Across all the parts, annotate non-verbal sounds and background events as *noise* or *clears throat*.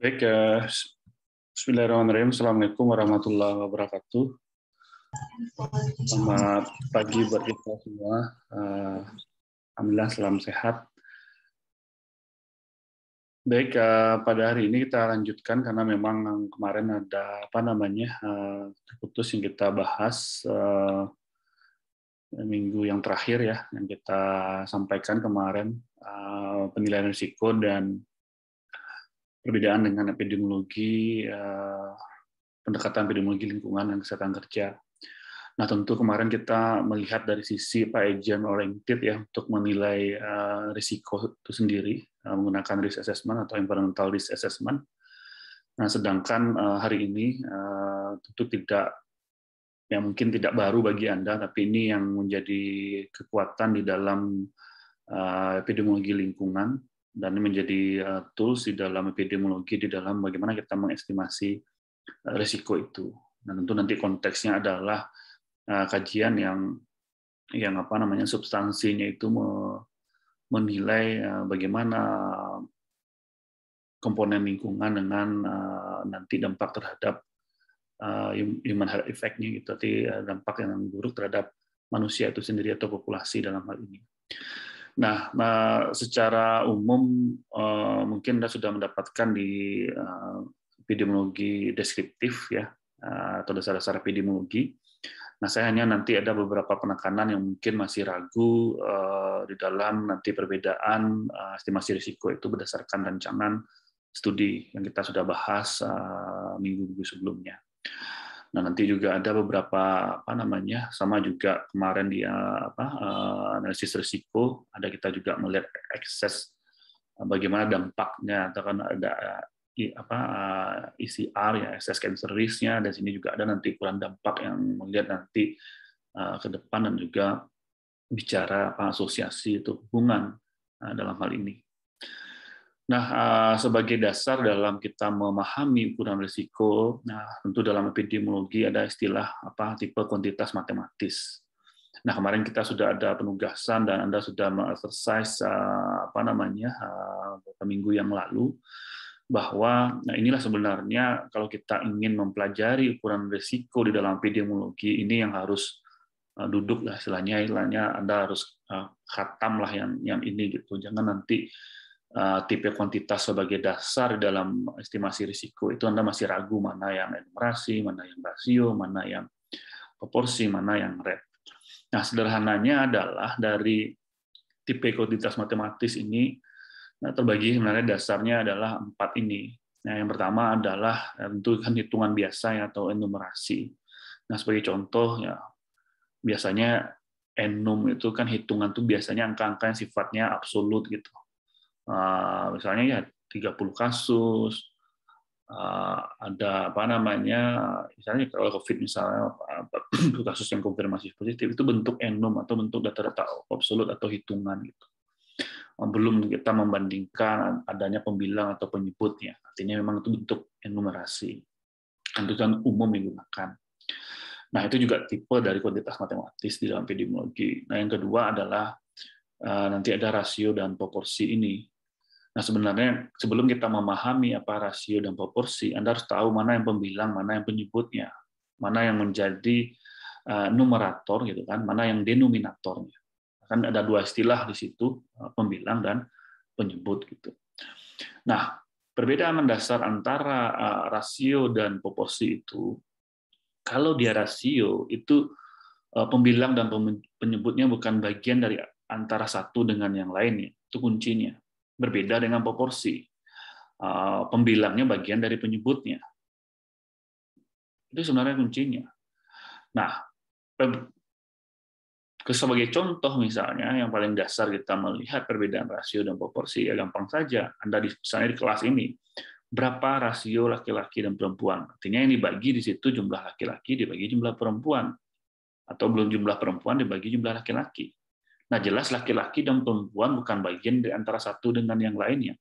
Baik, uh, Bismillahirrahmanirrahim. Assalamualaikum warahmatullahi wabarakatuh. Selamat pagi buat kita semua. Uh, Alhamdulillah, salam sehat. Baik, uh, pada hari ini kita lanjutkan karena memang kemarin ada apa namanya uh, terputus yang kita bahas uh, minggu yang terakhir ya yang kita sampaikan kemarin uh, penilaian risiko dan perbedaan dengan epidemiologi eh, pendekatan epidemiologi lingkungan dan kesehatan kerja. Nah tentu kemarin kita melihat dari sisi Pak agent oriented ya untuk menilai eh, risiko itu sendiri eh, menggunakan risk assessment atau environmental risk assessment. Nah sedangkan hari ini tentu tidak ya mungkin tidak baru bagi Anda, tapi ini yang menjadi kekuatan di dalam epidemiologi lingkungan dan menjadi eh, tools di dalam epidemiologi di dalam bagaimana kita mengestimasi eh, risiko itu. Nah, tentu nanti konteksnya adalah eh, kajian yang yang apa namanya substansinya itu menilai bagaimana komponen lingkungan dengan nanti dampak terhadap human health effect-nya gitu, dampak yang buruk terhadap manusia itu sendiri atau populasi dalam hal ini. Nah, eh, secara umum eh, mungkin Anda sudah mendapatkan di eh, epidemiologi deskriptif ya atau dasar-dasar epidemiologi. Nah, saya hanya nanti ada beberapa penekanan yang mungkin masih ragu di dalam nanti perbedaan estimasi risiko itu berdasarkan rancangan studi yang kita sudah bahas minggu-minggu sebelumnya. Nah, nanti juga ada beberapa apa namanya, sama juga kemarin dia apa eh, analisis risiko, ada kita juga melihat ekses eh, bagaimana dampaknya, atau karena ada eh, apa ICR e ya, excess cancer risk-nya, dan sini juga ada nanti ukuran dampak yang melihat nanti ke depan dan juga bicara apa asosiasi itu hubungan dalam hal ini. Nah, eh, sebagai dasar dalam kita memahami ukuran risiko, nah tentu dalam epidemiologi ada istilah apa tipe kuantitas matematis. Nah, kemarin kita sudah ada penugasan dan Anda sudah exercise eh, apa namanya eh, beberapa minggu yang lalu bahwa nah inilah sebenarnya kalau kita ingin mempelajari ukuran risiko di dalam epidemiologi ini yang harus duduk lah istilahnya istilahnya Anda harus khatam lah yang yang ini gitu. Jangan nanti Eh, tipe kuantitas sebagai dasar dalam estimasi risiko itu Anda masih ragu mana yang enumerasi, mana yang rasio, mana yang proporsi, mana yang rate. Nah, sederhananya adalah dari tipe kuantitas matematis ini nah, terbagi sebenarnya dasarnya adalah empat ini. Nah, yang pertama adalah ya, tentu kan hitungan biasa ya, atau enumerasi. Nah, sebagai contoh ya biasanya enum itu kan hitungan tuh biasanya angka-angka yang sifatnya absolut gitu Ah, misalnya ya 30 kasus, ah, ada apa namanya, misalnya kalau COVID misalnya *clears throat* kasus yang konfirmasi positif itu bentuk enum atau bentuk data-data absolut atau hitungan gitu. Ah, belum kita membandingkan adanya pembilang atau penyebutnya. Artinya memang itu bentuk enumerasi. Tuntutan umum yang digunakan. Nah, itu juga tipe dari kuantitas matematis di dalam epidemiologi. Nah, yang kedua adalah nanti ada rasio dan proporsi ini. Nah sebenarnya sebelum kita memahami apa rasio dan proporsi, Anda harus tahu mana yang pembilang, mana yang penyebutnya, mana yang menjadi eh, numerator gitu kan, mana yang denominatornya. Kan ada dua istilah di situ, eh, pembilang dan penyebut gitu. Nah, perbedaan mendasar antara eh, rasio dan proporsi itu kalau dia rasio itu pembilang dan penyebutnya bukan bagian dari antara satu dengan yang lainnya. Itu kuncinya berbeda dengan proporsi. Eh, pembilangnya bagian dari penyebutnya. Itu sebenarnya kuncinya. Nah, sebagai contoh misalnya yang paling dasar kita melihat perbedaan rasio dan proporsi ya gampang saja Anda di misalnya di kelas ini berapa rasio laki-laki dan perempuan artinya yang dibagi di situ jumlah laki-laki dibagi jumlah perempuan atau belum jumlah perempuan dibagi jumlah laki-laki Nah, jelas laki-laki dan perempuan bukan bagian di antara satu dengan yang lainnya.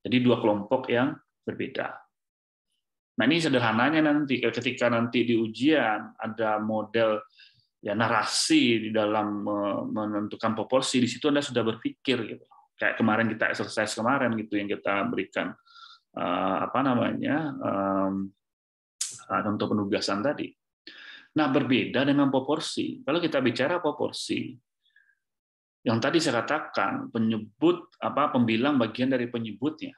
Jadi dua kelompok yang berbeda. Nah, ini sederhananya nanti eh, ketika nanti di ujian ada model ya narasi di dalam menentukan proporsi di situ Anda sudah berpikir gitu. Kayak kemarin kita exercise kemarin gitu yang kita berikan eh, apa namanya? Eh, untuk penugasan tadi. Nah, berbeda dengan proporsi. Kalau kita bicara proporsi, yang tadi saya katakan penyebut apa pembilang bagian dari penyebutnya.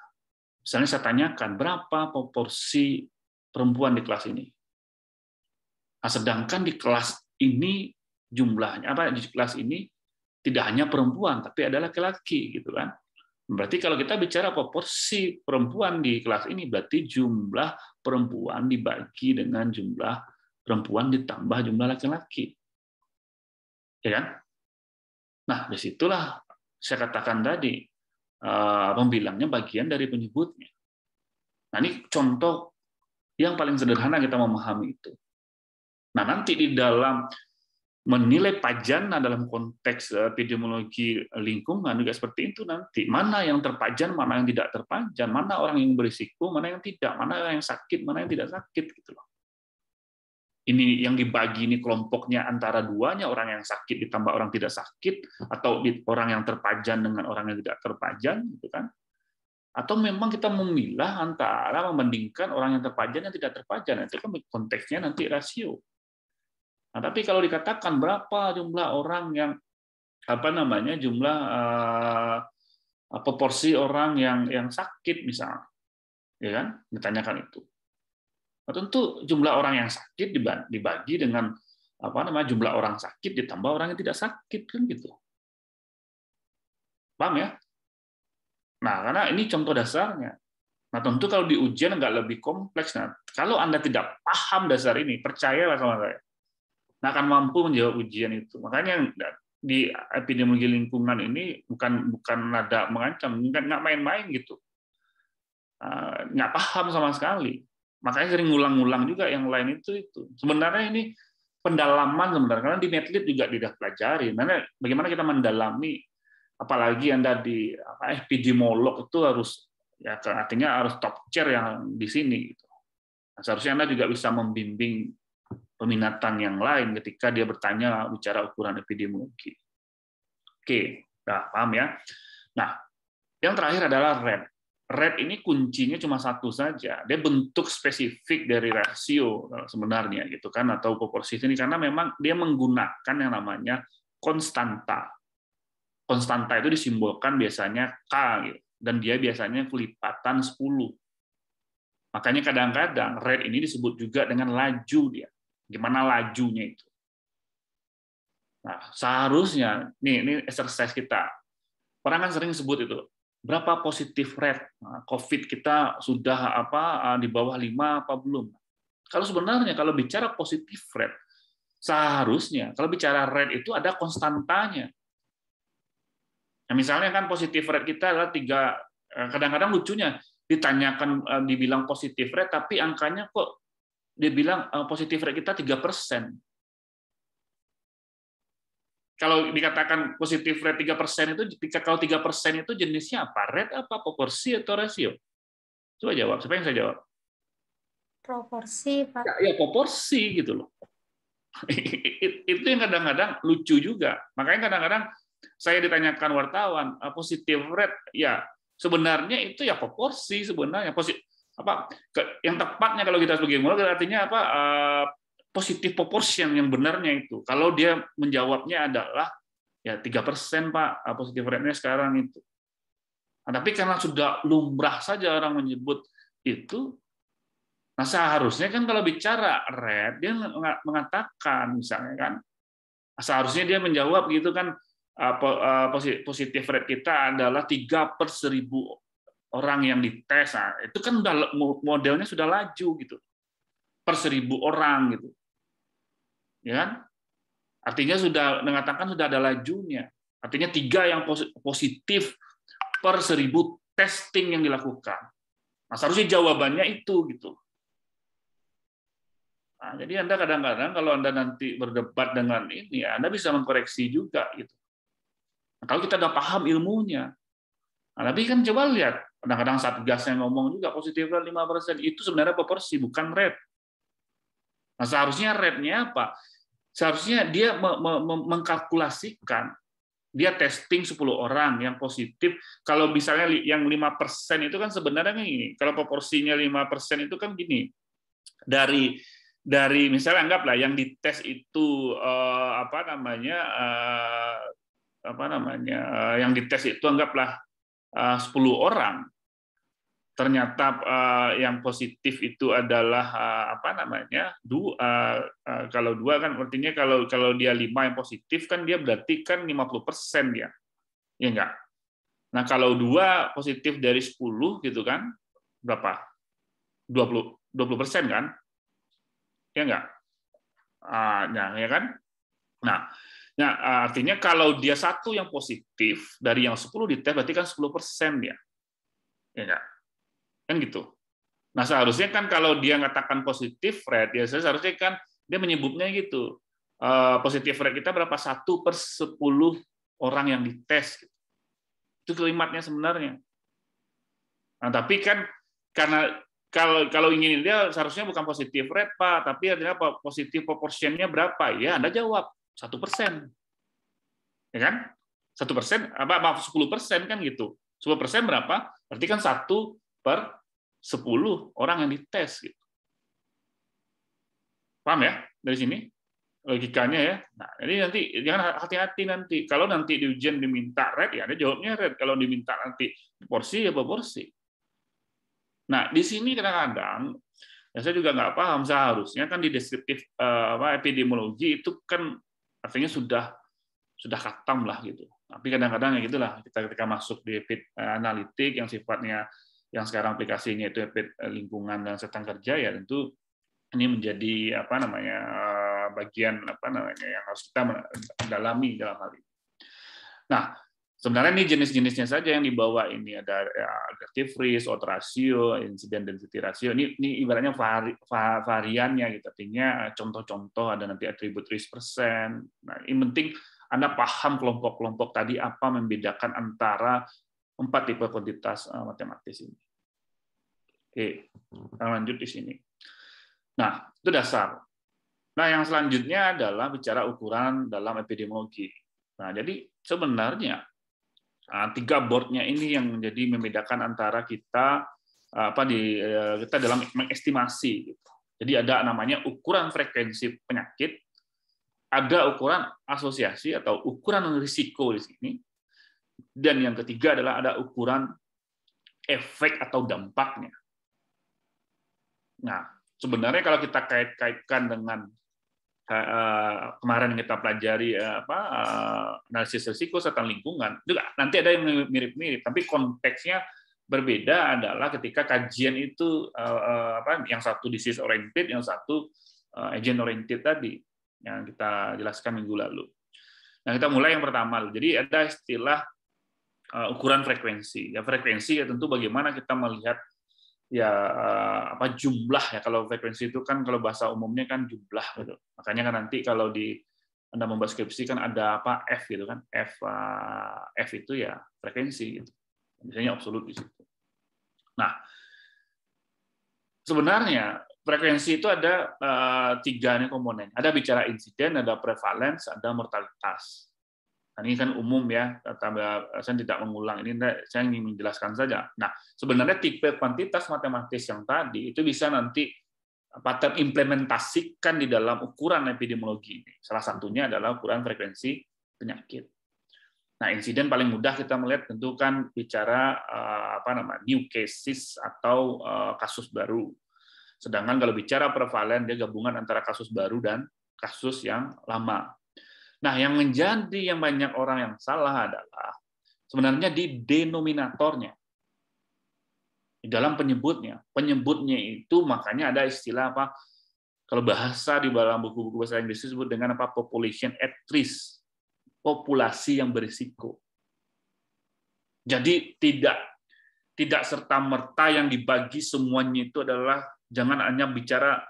Misalnya saya tanyakan berapa proporsi perempuan di kelas ini. Nah, sedangkan di kelas ini jumlahnya apa di kelas ini tidak hanya perempuan tapi adalah laki-laki gitu kan. Berarti kalau kita bicara proporsi perempuan di kelas ini berarti jumlah perempuan dibagi dengan jumlah perempuan ditambah jumlah laki-laki. Ya kan? Nah, disitulah saya katakan tadi, pembilangnya eh, bagian dari penyebutnya. Nah, ini contoh yang paling sederhana kita memahami itu. Nah, nanti di dalam menilai pajana dalam konteks eh, epidemiologi lingkungan juga seperti itu nanti. Mana yang terpajan, mana yang tidak terpajan, mana orang yang berisiko, mana yang tidak, mana yang sakit, mana yang tidak sakit gitu loh ini yang dibagi ini kelompoknya antara duanya orang yang sakit ditambah orang tidak sakit atau orang yang terpajan dengan orang yang tidak terpajan gitu kan atau memang kita memilah antara membandingkan orang yang terpajan dan tidak terpajan itu kan konteksnya nanti rasio nah tapi kalau dikatakan berapa jumlah orang yang apa namanya jumlah uh, proporsi orang yang yang sakit misalnya ya kan ditanyakan itu Nah, tentu jumlah orang yang sakit dibagi dengan apa namanya jumlah orang sakit ditambah orang yang tidak sakit kan gitu. Paham ya? Nah, karena ini contoh dasarnya. Nah, tentu kalau di ujian nggak lebih kompleks. Nah, kalau Anda tidak paham dasar ini, percayalah sama saya. Nah, akan mampu menjawab ujian itu. Makanya di epidemiologi lingkungan ini bukan bukan nada mengancam, nggak main-main gitu. Ah, nggak paham sama sekali. Makanya sering ngulang-ngulang juga yang lain itu itu. Sebenarnya ini pendalaman sebenarnya karena di netlit juga tidak pelajari. Mana bagaimana kita mendalami apalagi Anda di apa epidemiolog itu harus ya artinya harus top chair yang di sini gitu. nah, seharusnya Anda juga bisa membimbing peminatan yang lain ketika dia bertanya bicara ukuran epidemiologi. Oke, nah, paham ya. Nah, yang terakhir adalah rent. Red ini kuncinya cuma satu saja. Dia bentuk spesifik dari rasio eh, sebenarnya gitu kan atau proporsi ini karena memang dia menggunakan yang namanya konstanta. Konstanta itu disimbolkan biasanya K gitu. dan dia biasanya kelipatan 10. Makanya kadang-kadang red ini disebut juga dengan laju dia. Gimana lajunya itu? Nah, seharusnya nih ini exercise kita. Orang kan sering sebut itu berapa positif rate nah, COVID kita sudah apa eh, di bawah lima apa belum. Kalau sebenarnya kalau bicara positif rate seharusnya kalau bicara rate itu ada konstantanya. Nah, misalnya kan positif rate kita adalah tiga eh, kadang-kadang lucunya ditanyakan eh, dibilang positif rate tapi angkanya kok dibilang bilang positif rate kita tiga persen kalau dikatakan positif rate 3% itu ketika kalau 3% itu jenisnya apa? Rate apa? Proporsi atau rasio? Coba jawab. Siapa yang saya jawab? Proporsi, Pak. Ya, ya proporsi gitu loh. *laughs* itu yang kadang-kadang lucu juga. Makanya kadang-kadang saya ditanyakan wartawan, ah, positif rate ya sebenarnya itu ya proporsi sebenarnya positif apa yang tepatnya kalau kita sebagai mulai artinya apa ah, positif proportion yang benarnya itu. Kalau dia menjawabnya adalah ya tiga persen Pak, ah, positif rate-nya sekarang itu. Nah, tapi karena sudah lumrah saja orang menyebut itu, nah seharusnya kan kalau bicara rate dia mengatakan misalnya kan nah, seharusnya dia menjawab gitu kan ah, ah, positif rate kita adalah tiga per seribu orang yang dites. Nah, itu kan modelnya sudah laju gitu. Per seribu orang gitu ya kan? Artinya sudah mengatakan sudah ada lajunya. Artinya tiga yang positif per seribu testing yang dilakukan. Nah, seharusnya jawabannya itu gitu. Nah, jadi Anda kadang-kadang kalau Anda nanti berdebat dengan ini, ya Anda bisa mengkoreksi juga gitu. Nah, kalau kita udah paham ilmunya. Nah, tapi kan coba lihat, kadang-kadang Satgasnya ngomong juga positif lima persen itu sebenarnya proporsi bukan red. Nah, seharusnya rate-nya apa? seharusnya dia mengkalkulasikan dia testing 10 orang yang positif kalau misalnya yang lima persen itu kan sebenarnya kan ini kalau proporsinya lima persen itu kan gini dari dari misalnya anggaplah yang dites itu eh, apa namanya eh, apa namanya eh, yang dites itu anggaplah eh, 10 orang ternyata uh, yang positif itu adalah uh, apa namanya dua uh, eh, uh, kalau dua kan artinya kalau kalau dia lima yang positif kan dia berarti kan lima puluh persen dia ya enggak nah kalau dua positif dari sepuluh gitu kan berapa dua puluh dua puluh persen kan iya ah, ya enggak uh, nah ya kan nah ya artinya kalau dia satu yang positif dari yang 10 dites berarti kan persen dia. Ya enggak? Kan gitu. Nah, seharusnya kan kalau dia mengatakan positif rate, ya seharusnya kan dia menyebutnya gitu. Eh, positif rate kita berapa? Satu per sepuluh orang yang dites. Itu kalimatnya sebenarnya. Nah, tapi kan karena kalau kalau ingin dia seharusnya bukan positif rate pak, tapi artinya apa? Positif proportionnya berapa? Ya Anda jawab satu persen, ya kan? Satu persen, apa maaf sepuluh persen kan gitu. Sepuluh persen berapa? Berarti kan satu per 10 orang yang dites. Gitu. Paham ya dari sini? logikanya ya. Nah, jadi nanti jangan hati-hati nanti. Kalau nanti di ujian diminta red, ya ada jawabnya red. Kalau diminta nanti porsi, ya porsi. Nah, di sini kadang-kadang ya saya juga nggak paham seharusnya kan di deskriptif eh, apa epidemiologi itu kan artinya sudah sudah katam lah gitu. Tapi kadang-kadang ya gitulah kita ketika masuk di eh, analitik yang sifatnya yang sekarang aplikasinya itu eh, lingkungan dan setang kerja ya tentu ini menjadi apa namanya eh, bagian apa namanya yang harus kita dalami dalam hal ini. Nah, sebenarnya ini jenis-jenisnya saja yang dibawa ini ada active ya, risk, odds ratio, incident density ratio. Ini, ini ibaratnya vari, variannya gitu. Artinya eh, contoh-contoh ada nanti atribut risk persen. Nah, ini penting anda paham kelompok-kelompok tadi apa membedakan antara empat tipe kuantitas eh, matematis ini. Oke, kita lanjut di sini. Nah, itu dasar. Nah, yang selanjutnya adalah bicara ukuran dalam epidemiologi. Nah, jadi sebenarnya ah, tiga boardnya ini yang menjadi membedakan antara kita ah, apa di eh, kita dalam mengestimasi. Gitu. Jadi ada namanya ukuran frekuensi penyakit, ada ukuran asosiasi atau ukuran risiko di sini, dan yang ketiga adalah ada ukuran efek atau dampaknya. Nah, sebenarnya kalau kita kait-kaitkan dengan eh, eh, kemarin kita pelajari eh, apa analisis risiko serta lingkungan juga nanti ada yang mirip-mirip tapi konteksnya berbeda adalah ketika kajian itu apa yang satu disease oriented yang satu agent oriented tadi yang kita jelaskan minggu lalu. Nah, kita mulai yang pertama. Jadi ada istilah Eh, ukuran frekuensi. Ya frekuensi ya tentu bagaimana kita melihat ya eh, apa jumlah ya kalau frekuensi itu kan kalau bahasa umumnya kan jumlah gitu. Makanya kan nanti kalau di Anda membahas skripsi kan ada apa F gitu kan. F eh, F itu ya frekuensi gitu. Misalnya absolut di situ. Nah, sebenarnya frekuensi itu ada tiga komponen. Ada bicara insiden, ada prevalence, ada mortalitas ini kan umum ya, eh, saya tidak mengulang ini, saya ingin menjelaskan saja. Nah, sebenarnya tipe kuantitas matematis yang tadi itu bisa nanti eh, pattern implementasikan di dalam ukuran epidemiologi ini. Salah satunya adalah ukuran frekuensi penyakit. Nah, insiden paling mudah kita melihat tentu kan bicara eh, apa nama new cases atau kasus baru. Sedangkan kalau bicara prevalen dia gabungan antara kasus baru dan kasus yang lama. Nah, yang menjadi yang banyak orang yang salah adalah sebenarnya di denominatornya. Di dalam penyebutnya. Penyebutnya itu makanya ada istilah apa? Kalau bahasa di dalam buku-buku bahasa Inggris disebut dengan apa? Population at risk. Populasi yang berisiko. Jadi tidak tidak serta merta yang dibagi semuanya itu adalah jangan hanya bicara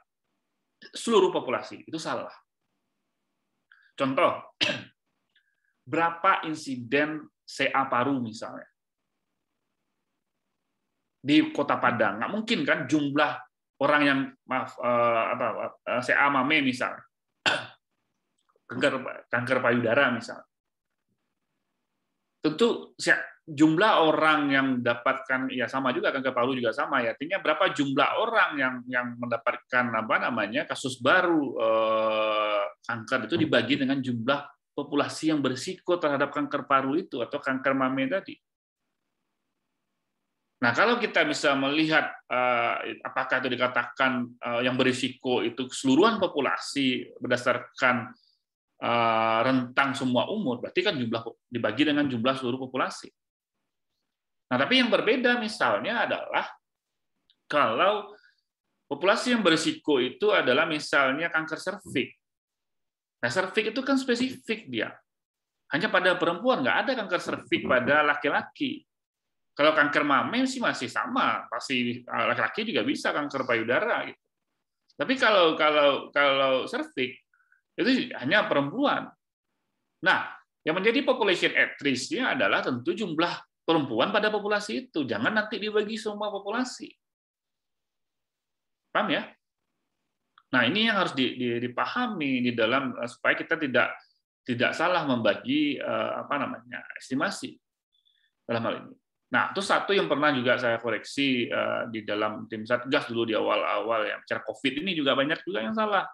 seluruh populasi. Itu salah Contoh, *clears throat* berapa insiden CA paru misalnya di Kota Padang? Nggak mungkin kan jumlah orang yang maaf eh, apa eh, CA mame misalnya *clears throat* kanker kanker payudara misalnya. Tentu jumlah orang yang dapatkan ya sama juga kan ke Palu juga sama ya artinya berapa jumlah orang yang yang mendapatkan apa namanya kasus baru eh, kanker itu dibagi dengan jumlah populasi yang berisiko terhadap kanker paru itu atau kanker mame tadi. Nah kalau kita bisa melihat eh, apakah itu dikatakan eh, yang berisiko itu keseluruhan populasi berdasarkan eh, rentang semua umur berarti kan jumlah dibagi dengan jumlah seluruh populasi Nah, tapi yang berbeda misalnya adalah kalau populasi yang berisiko itu adalah misalnya kanker serviks. Nah, serviks itu kan spesifik dia. Hanya pada perempuan nggak ada kanker serviks pada laki-laki. Kalau kanker mame sih masih sama, pasti eh, laki-laki juga bisa kanker payudara gitu. Tapi kalau kalau kalau serviks itu hanya perempuan. Nah, yang menjadi population at risk adalah tentu jumlah perempuan pada populasi itu. Jangan nanti dibagi semua populasi. Paham ya? Nah, ini yang harus dipahami di dalam eh, supaya kita tidak tidak salah membagi eh, apa namanya estimasi dalam hal ini. Nah, terus satu yang pernah juga saya koreksi eh, di dalam tim satgas dulu di awal-awal ya bicara COVID ini juga banyak juga yang salah.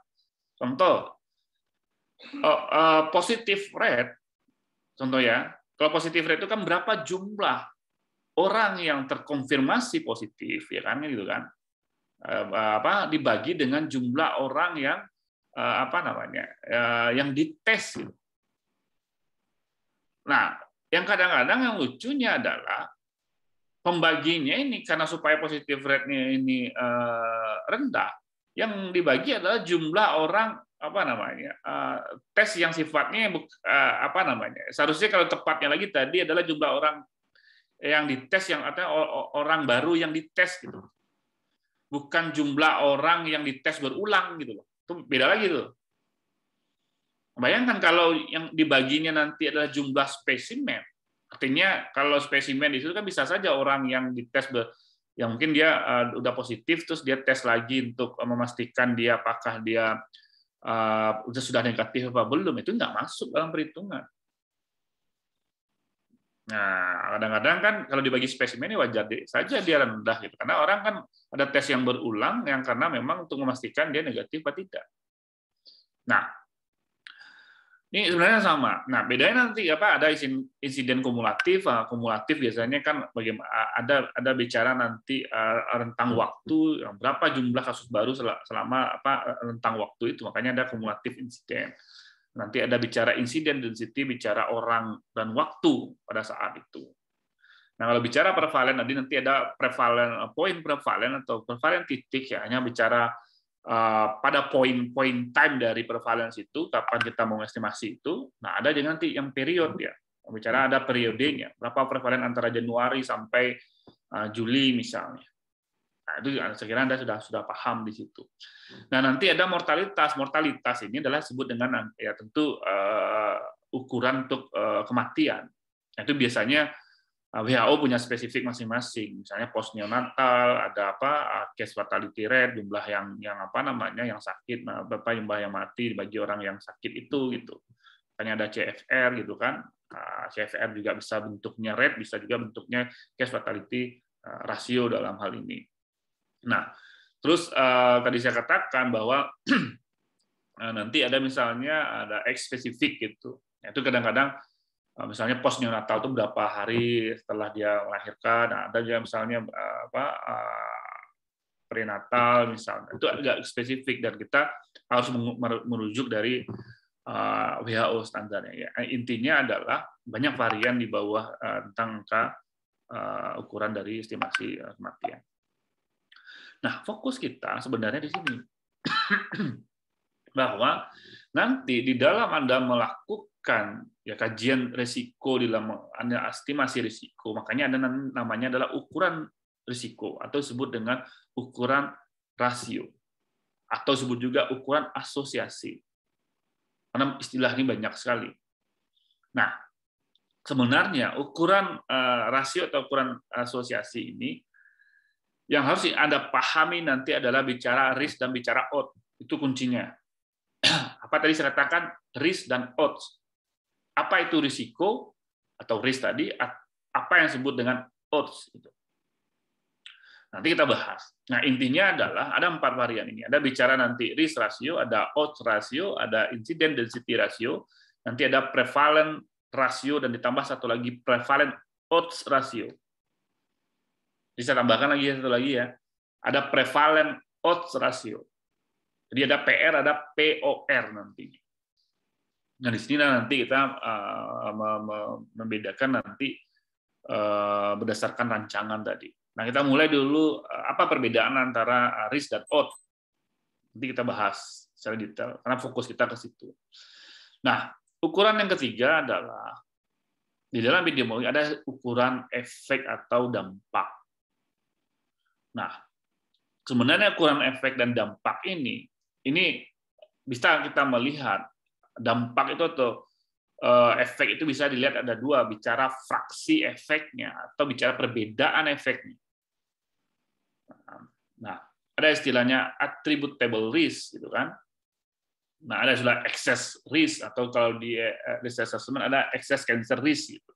Contoh, oh, positif rate, contoh ya, kalau positif rate itu kan berapa jumlah orang yang terkonfirmasi positif, ya kan gitu kan? Eh, apa dibagi dengan jumlah orang yang eh, apa namanya eh, yang dites gitu. Nah, yang kadang-kadang yang lucunya adalah pembaginya ini karena supaya positif rate-nya ini rendah, yang dibagi adalah jumlah orang apa namanya eh, tes yang sifatnya eh, apa namanya seharusnya kalau tepatnya lagi tadi adalah jumlah orang yang dites yang artinya orang baru yang dites gitu hmm. bukan jumlah orang yang dites berulang gitu loh itu beda lagi tuh bayangkan kalau yang dibaginya nanti adalah jumlah spesimen artinya kalau spesimen itu kan bisa saja orang yang dites ber, yang mungkin dia eh, udah positif terus dia tes lagi untuk memastikan dia apakah dia sudah ah, sudah negatif apa belum itu nggak masuk dalam perhitungan. Nah, kadang-kadang kan kalau dibagi spesimen ini wajar saja dia rendah gitu. Karena orang kan ada tes yang berulang yang karena memang untuk memastikan dia negatif atau tidak. Nah, ini sebenarnya sama. Nah, bedanya nanti apa ada insiden kumulatif, ah, kumulatif biasanya kan bagaimana ada ada bicara nanti rentang hmm. waktu berapa jumlah kasus baru selama apa e, rentang waktu itu. Makanya ada kumulatif insiden. Nanti ada bicara insiden dan density, bicara orang dan waktu pada saat itu. Nah, kalau bicara prevalen nanti nanti ada prevalen poin prevalen atau prevalen titik ya hanya bicara Eh, pada poin-poin time dari prevalence itu, kapan kita mengestimasi itu, nah ada juga nanti yang period ya. Bicara ada periodenya, berapa prevalen antara Januari sampai eh, Juli misalnya. Nah, itu saya kira Anda sudah sudah paham di situ. Nah, nanti ada mortalitas. Mortalitas ini adalah sebut dengan ya tentu uh, ukuran untuk uh, kematian. Nah, itu biasanya Uh, WHO punya spesifik masing-masing. Misalnya postneonatal ada apa uh, case fatality rate, jumlah yang yang apa namanya yang sakit, nah, berapa jumlah yang mati dibagi orang yang sakit itu gitu. Misalnya ada CFR gitu kan. Uh, CFR juga bisa bentuknya rate, bisa juga bentuknya case fatality rasio dalam hal ini. Nah, terus tadi saya katakan bahwa *clears throat* nanti ada misalnya ada X spesifik gitu. Nah, itu kadang-kadang Nah, misalnya pos neonatal itu berapa hari setelah dia melahirkan nah, ada juga misalnya eh, apa eh, prenatal misalnya itu agak spesifik dan kita harus merujuk dari eh, WHO standarnya ya intinya adalah banyak varian di bawah tentang angka ukuran dari estimasi kematian nah fokus kita sebenarnya di sini *clears throat* bahwa nanti di dalam anda melakukan melakukan ya kajian resiko di dalam anda estimasi risiko. Makanya ada namanya adalah ukuran risiko atau disebut dengan ukuran rasio atau disebut juga ukuran asosiasi. Karena istilah ini banyak sekali. Nah, sebenarnya ukuran eh, rasio atau ukuran asosiasi ini yang harus Anda pahami nanti adalah bicara risk dan bicara odds. Itu kuncinya. *clears throat* Apa tadi saya katakan? Risk dan odds apa itu risiko atau risk tadi? Apa yang disebut dengan odds? Itu. Nanti kita bahas. Nah, intinya adalah ada empat varian ini. Ada bicara nanti risk ratio, ada odds ratio, ada incident density ratio, nanti ada prevalent ratio, dan ditambah satu lagi prevalent odds ratio. Bisa tambahkan lagi ya, satu lagi ya. Ada prevalent odds ratio. Jadi ada PR, ada POR nantinya. Nah di sini nanti kita uh, membedakan nanti uh, berdasarkan rancangan tadi. Nah kita mulai dulu uh, apa perbedaan antara risk dan out. Nanti kita bahas secara detail karena fokus kita ke situ. Nah ukuran yang ketiga adalah di dalam video epidemiologi ada ukuran efek atau dampak. Nah sebenarnya ukuran efek dan dampak ini ini bisa kita melihat dampak itu atau eh, efek itu bisa dilihat ada dua, bicara fraksi efeknya atau bicara perbedaan efeknya. Nah, ada istilahnya attributable risk gitu kan. Nah, ada istilah excess risk atau kalau di eh, risk assessment ada excess cancer risk gitu.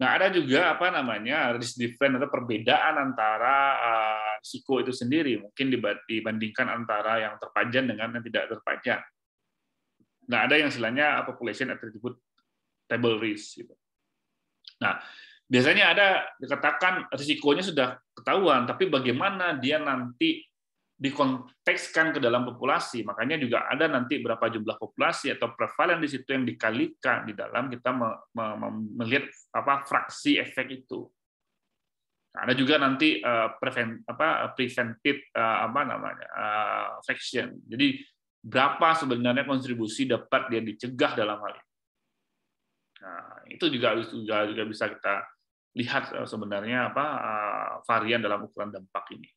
Nah, ada juga apa namanya risk different atau perbedaan antara eh, risiko itu sendiri mungkin dibandingkan antara yang terpajan dengan yang tidak terpajan. Nah ada yang istilahnya population attribute table risk. Gitu. Nah, biasanya ada dikatakan risikonya sudah ketahuan, tapi bagaimana dia nanti dikontekskan ke dalam populasi. Makanya juga ada nanti berapa jumlah populasi atau prevalen di situ yang dikalikan di dalam kita melihat apa fraksi efek itu. Nah, Ada juga nanti eh, prevent apa prevented eh, apa namanya eh, fraction. Jadi berapa sebenarnya kontribusi dapat dia dicegah dalam hal ini. Nah, itu juga juga bisa kita lihat eh, sebenarnya apa eh, varian dalam ukuran dampak ini.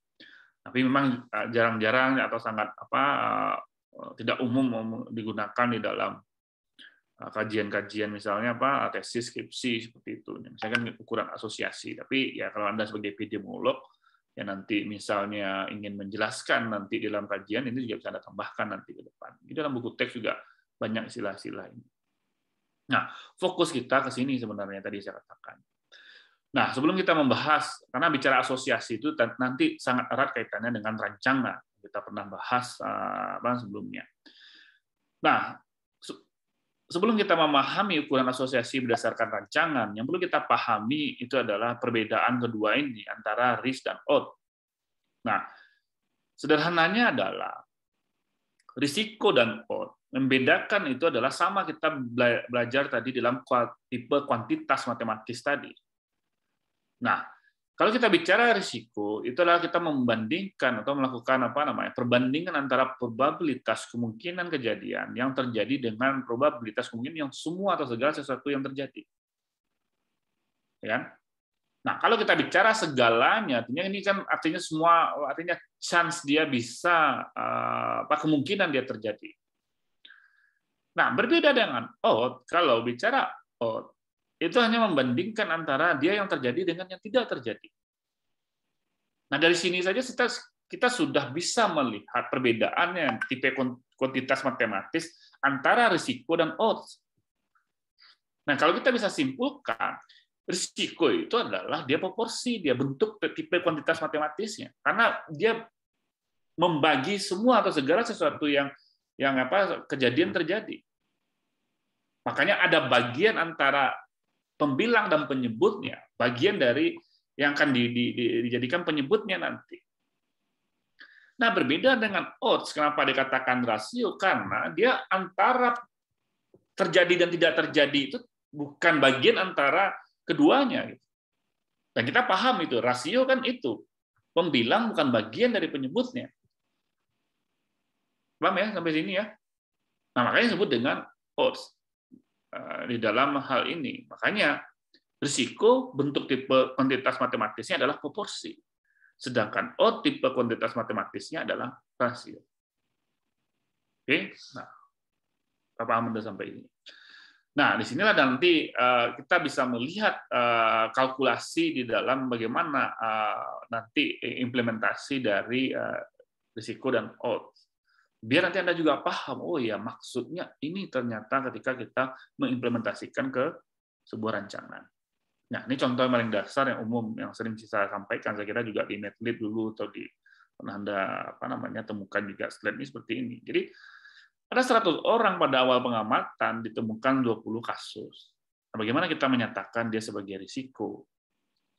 Tapi memang eh, jarang-jarang atau sangat apa tidak umum um, digunakan di dalam kajian-kajian misalnya apa tesis skripsi seperti itu. Misalkan ukuran asosiasi, tapi ya kalau Anda sebagai epidemiolog ya nanti misalnya ingin menjelaskan nanti di dalam kajian ini juga bisa Anda tambahkan nanti ke depan. Di dalam buku teks juga banyak istilah-istilah ini. Nah, fokus kita ke sini sebenarnya tadi saya katakan. Nah, sebelum kita membahas, karena bicara asosiasi itu nanti sangat erat kaitannya dengan rancangan. Kita pernah bahas eh, apa sebelumnya. Nah, sebelum kita memahami ukuran asosiasi berdasarkan rancangan, yang perlu kita pahami itu adalah perbedaan kedua ini antara risk dan odd. Nah, sederhananya adalah risiko dan odd. Membedakan itu adalah sama kita belajar tadi dalam tipe kuantitas matematis tadi. Nah, kalau kita bicara risiko, itulah kita membandingkan atau melakukan apa namanya perbandingan antara probabilitas kemungkinan kejadian yang terjadi dengan probabilitas kemungkinan yang semua atau segala sesuatu yang terjadi. Ya kan? Nah, kalau kita bicara segalanya, artinya ini kan artinya semua, artinya chance dia bisa, eh, apa kemungkinan dia terjadi. Nah, berbeda dengan odd, kalau bicara odd, itu hanya membandingkan antara dia yang terjadi dengan yang tidak terjadi. Nah, dari sini saja kita kita sudah bisa melihat perbedaannya tipe kuantitas matematis antara risiko dan odds. Nah, kalau kita bisa simpulkan, risiko itu adalah dia proporsi, dia bentuk tipe kuantitas matematisnya. Karena dia membagi semua atau segala sesuatu yang yang apa kejadian terjadi. Makanya ada bagian antara pembilang dan penyebutnya, bagian dari yang akan dijadikan penyebutnya nanti. Nah, berbeda dengan odds, kenapa dikatakan rasio? Karena dia antara terjadi dan tidak terjadi itu bukan bagian antara keduanya. Dan kita paham itu, rasio kan itu. Pembilang bukan bagian dari penyebutnya. Paham ya sampai sini ya? Nah, makanya disebut dengan odds eh, di dalam hal ini. Makanya Risiko bentuk tipe kuantitas matematisnya adalah proporsi. Sedangkan O tipe kuantitas matematisnya adalah rasio. Oke, nah, apa paham Anda sampai ini? Nah, di sinilah nanti eh, kita bisa melihat eh, kalkulasi di dalam bagaimana eh, nanti implementasi dari risiko dan odds. Biar nanti Anda juga paham, oh ya maksudnya ini ternyata ketika kita mengimplementasikan ke sebuah rancangan. Nah, ini contoh yang paling dasar yang umum yang sering saya sampaikan. Saya kira juga di Netflix dulu atau di pernah Anda apa namanya temukan juga slide ini seperti ini. Jadi ada 100 orang pada awal pengamatan ditemukan 20 kasus. Nah, bagaimana kita menyatakan dia sebagai risiko?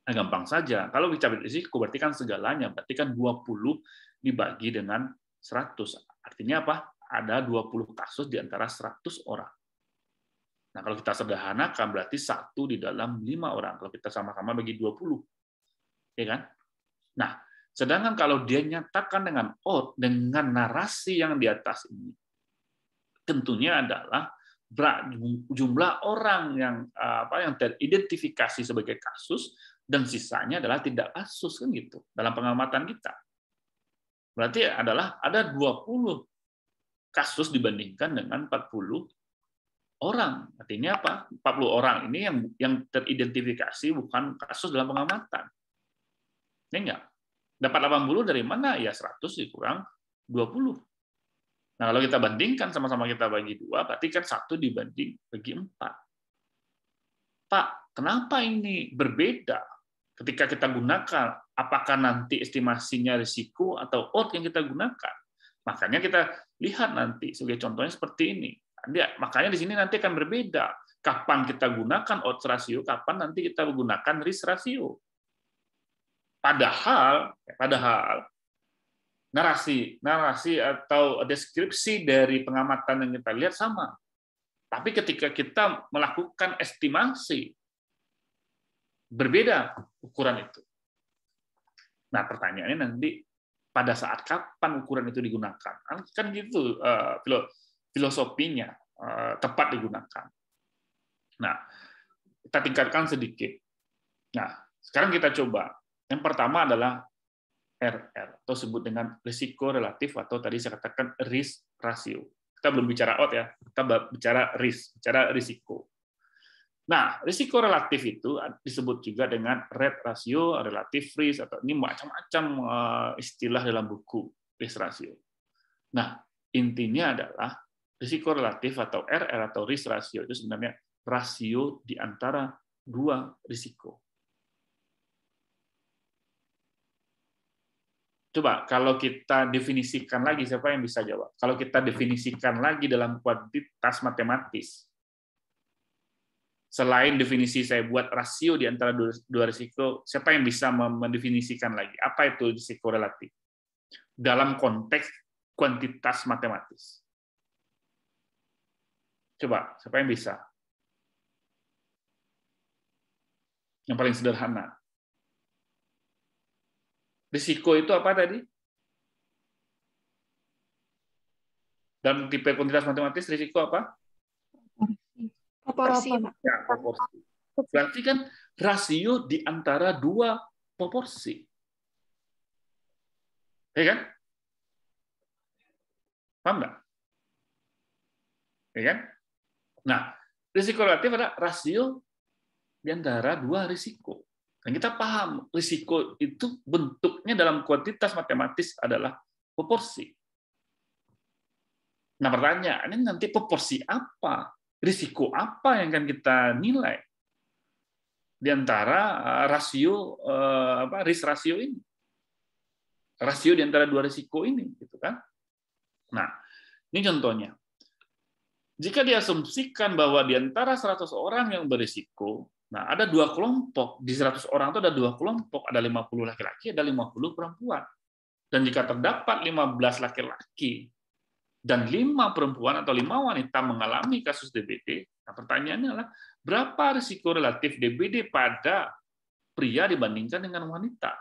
Nah, gampang saja. Kalau bicara risiko berarti kan segalanya, berarti kan 20 dibagi dengan 100. Artinya apa? Ada 20 kasus di antara 100 orang. Nah, kalau kita sederhanakan berarti satu di dalam lima orang. Kalau kita sama-sama bagi 20. Ya kan? Nah, sedangkan kalau dia nyatakan dengan out, dengan narasi yang di atas ini, tentunya adalah jumlah orang yang eh, apa yang teridentifikasi sebagai kasus dan sisanya adalah tidak kasus kan gitu dalam pengamatan kita. Berarti adalah ada 20 kasus dibandingkan dengan 40 orang. Artinya apa? 40 orang ini yang yang teridentifikasi bukan kasus dalam pengamatan. Ini enggak. Dapat 80 dari mana? Ya 100 dikurang 20. Nah, kalau kita bandingkan sama-sama kita bagi dua, berarti kan satu dibanding bagi empat. Pak, kenapa ini berbeda ketika kita gunakan? Apakah nanti estimasinya risiko atau odd yang kita gunakan? Makanya kita lihat nanti sebagai contohnya seperti ini. Dia, makanya di sini nanti akan berbeda. Kapan kita gunakan odds ratio, kapan nanti kita menggunakan risk ratio. Padahal, ya, padahal narasi, narasi atau deskripsi dari pengamatan yang kita lihat sama. Tapi ketika kita melakukan estimasi, berbeda ukuran itu. Nah, pertanyaannya nanti pada saat kapan ukuran itu digunakan? Kan gitu, uh, filosofinya eh, tepat digunakan. Nah, kita tingkatkan sedikit. Nah, sekarang kita coba. Yang pertama adalah RR atau sebut dengan risiko relatif atau tadi saya katakan risk ratio. Kita belum bicara out ya, kita bicara risk, bicara risiko. Nah, risiko relatif itu disebut juga dengan red ratio, relatif risk atau ini macam-macam eh, istilah dalam buku risk ratio. Nah, intinya adalah risiko relatif atau RR atau risk ratio itu sebenarnya rasio di antara dua risiko. Coba kalau kita definisikan lagi, siapa yang bisa jawab? Kalau kita definisikan lagi dalam kuantitas matematis, selain definisi saya buat rasio di antara dua risiko, siapa yang bisa mendefinisikan lagi? Apa itu risiko relatif? Dalam konteks kuantitas matematis. Coba, siapa yang bisa? Yang paling sederhana. Risiko itu apa tadi? dan tipe kuantitas matematis, risiko apa? Proporsi. Ya, proporsi. Berarti kan rasio di antara dua proporsi. Ya kan? Paham nggak? Ya kan? Nah, risiko relatif adalah rasio di antara dua risiko. Dan kita paham risiko itu bentuknya dalam kuantitas matematis adalah proporsi. Nah pertanyaannya nanti proporsi apa? Risiko apa yang akan kita nilai di antara eh, rasio eh, apa risk rasio ini? Rasio di antara dua risiko ini, gitu kan? Nah, ini contohnya. Jika diasumsikan bahwa di antara 100 orang yang berisiko, nah ada dua kelompok, di 100 orang itu ada dua kelompok, ada 50 laki-laki, ada 50 perempuan. Dan jika terdapat 15 laki-laki dan 5 perempuan atau lima wanita mengalami kasus DBD, nah pertanyaannya adalah berapa risiko relatif DBD pada pria dibandingkan dengan wanita?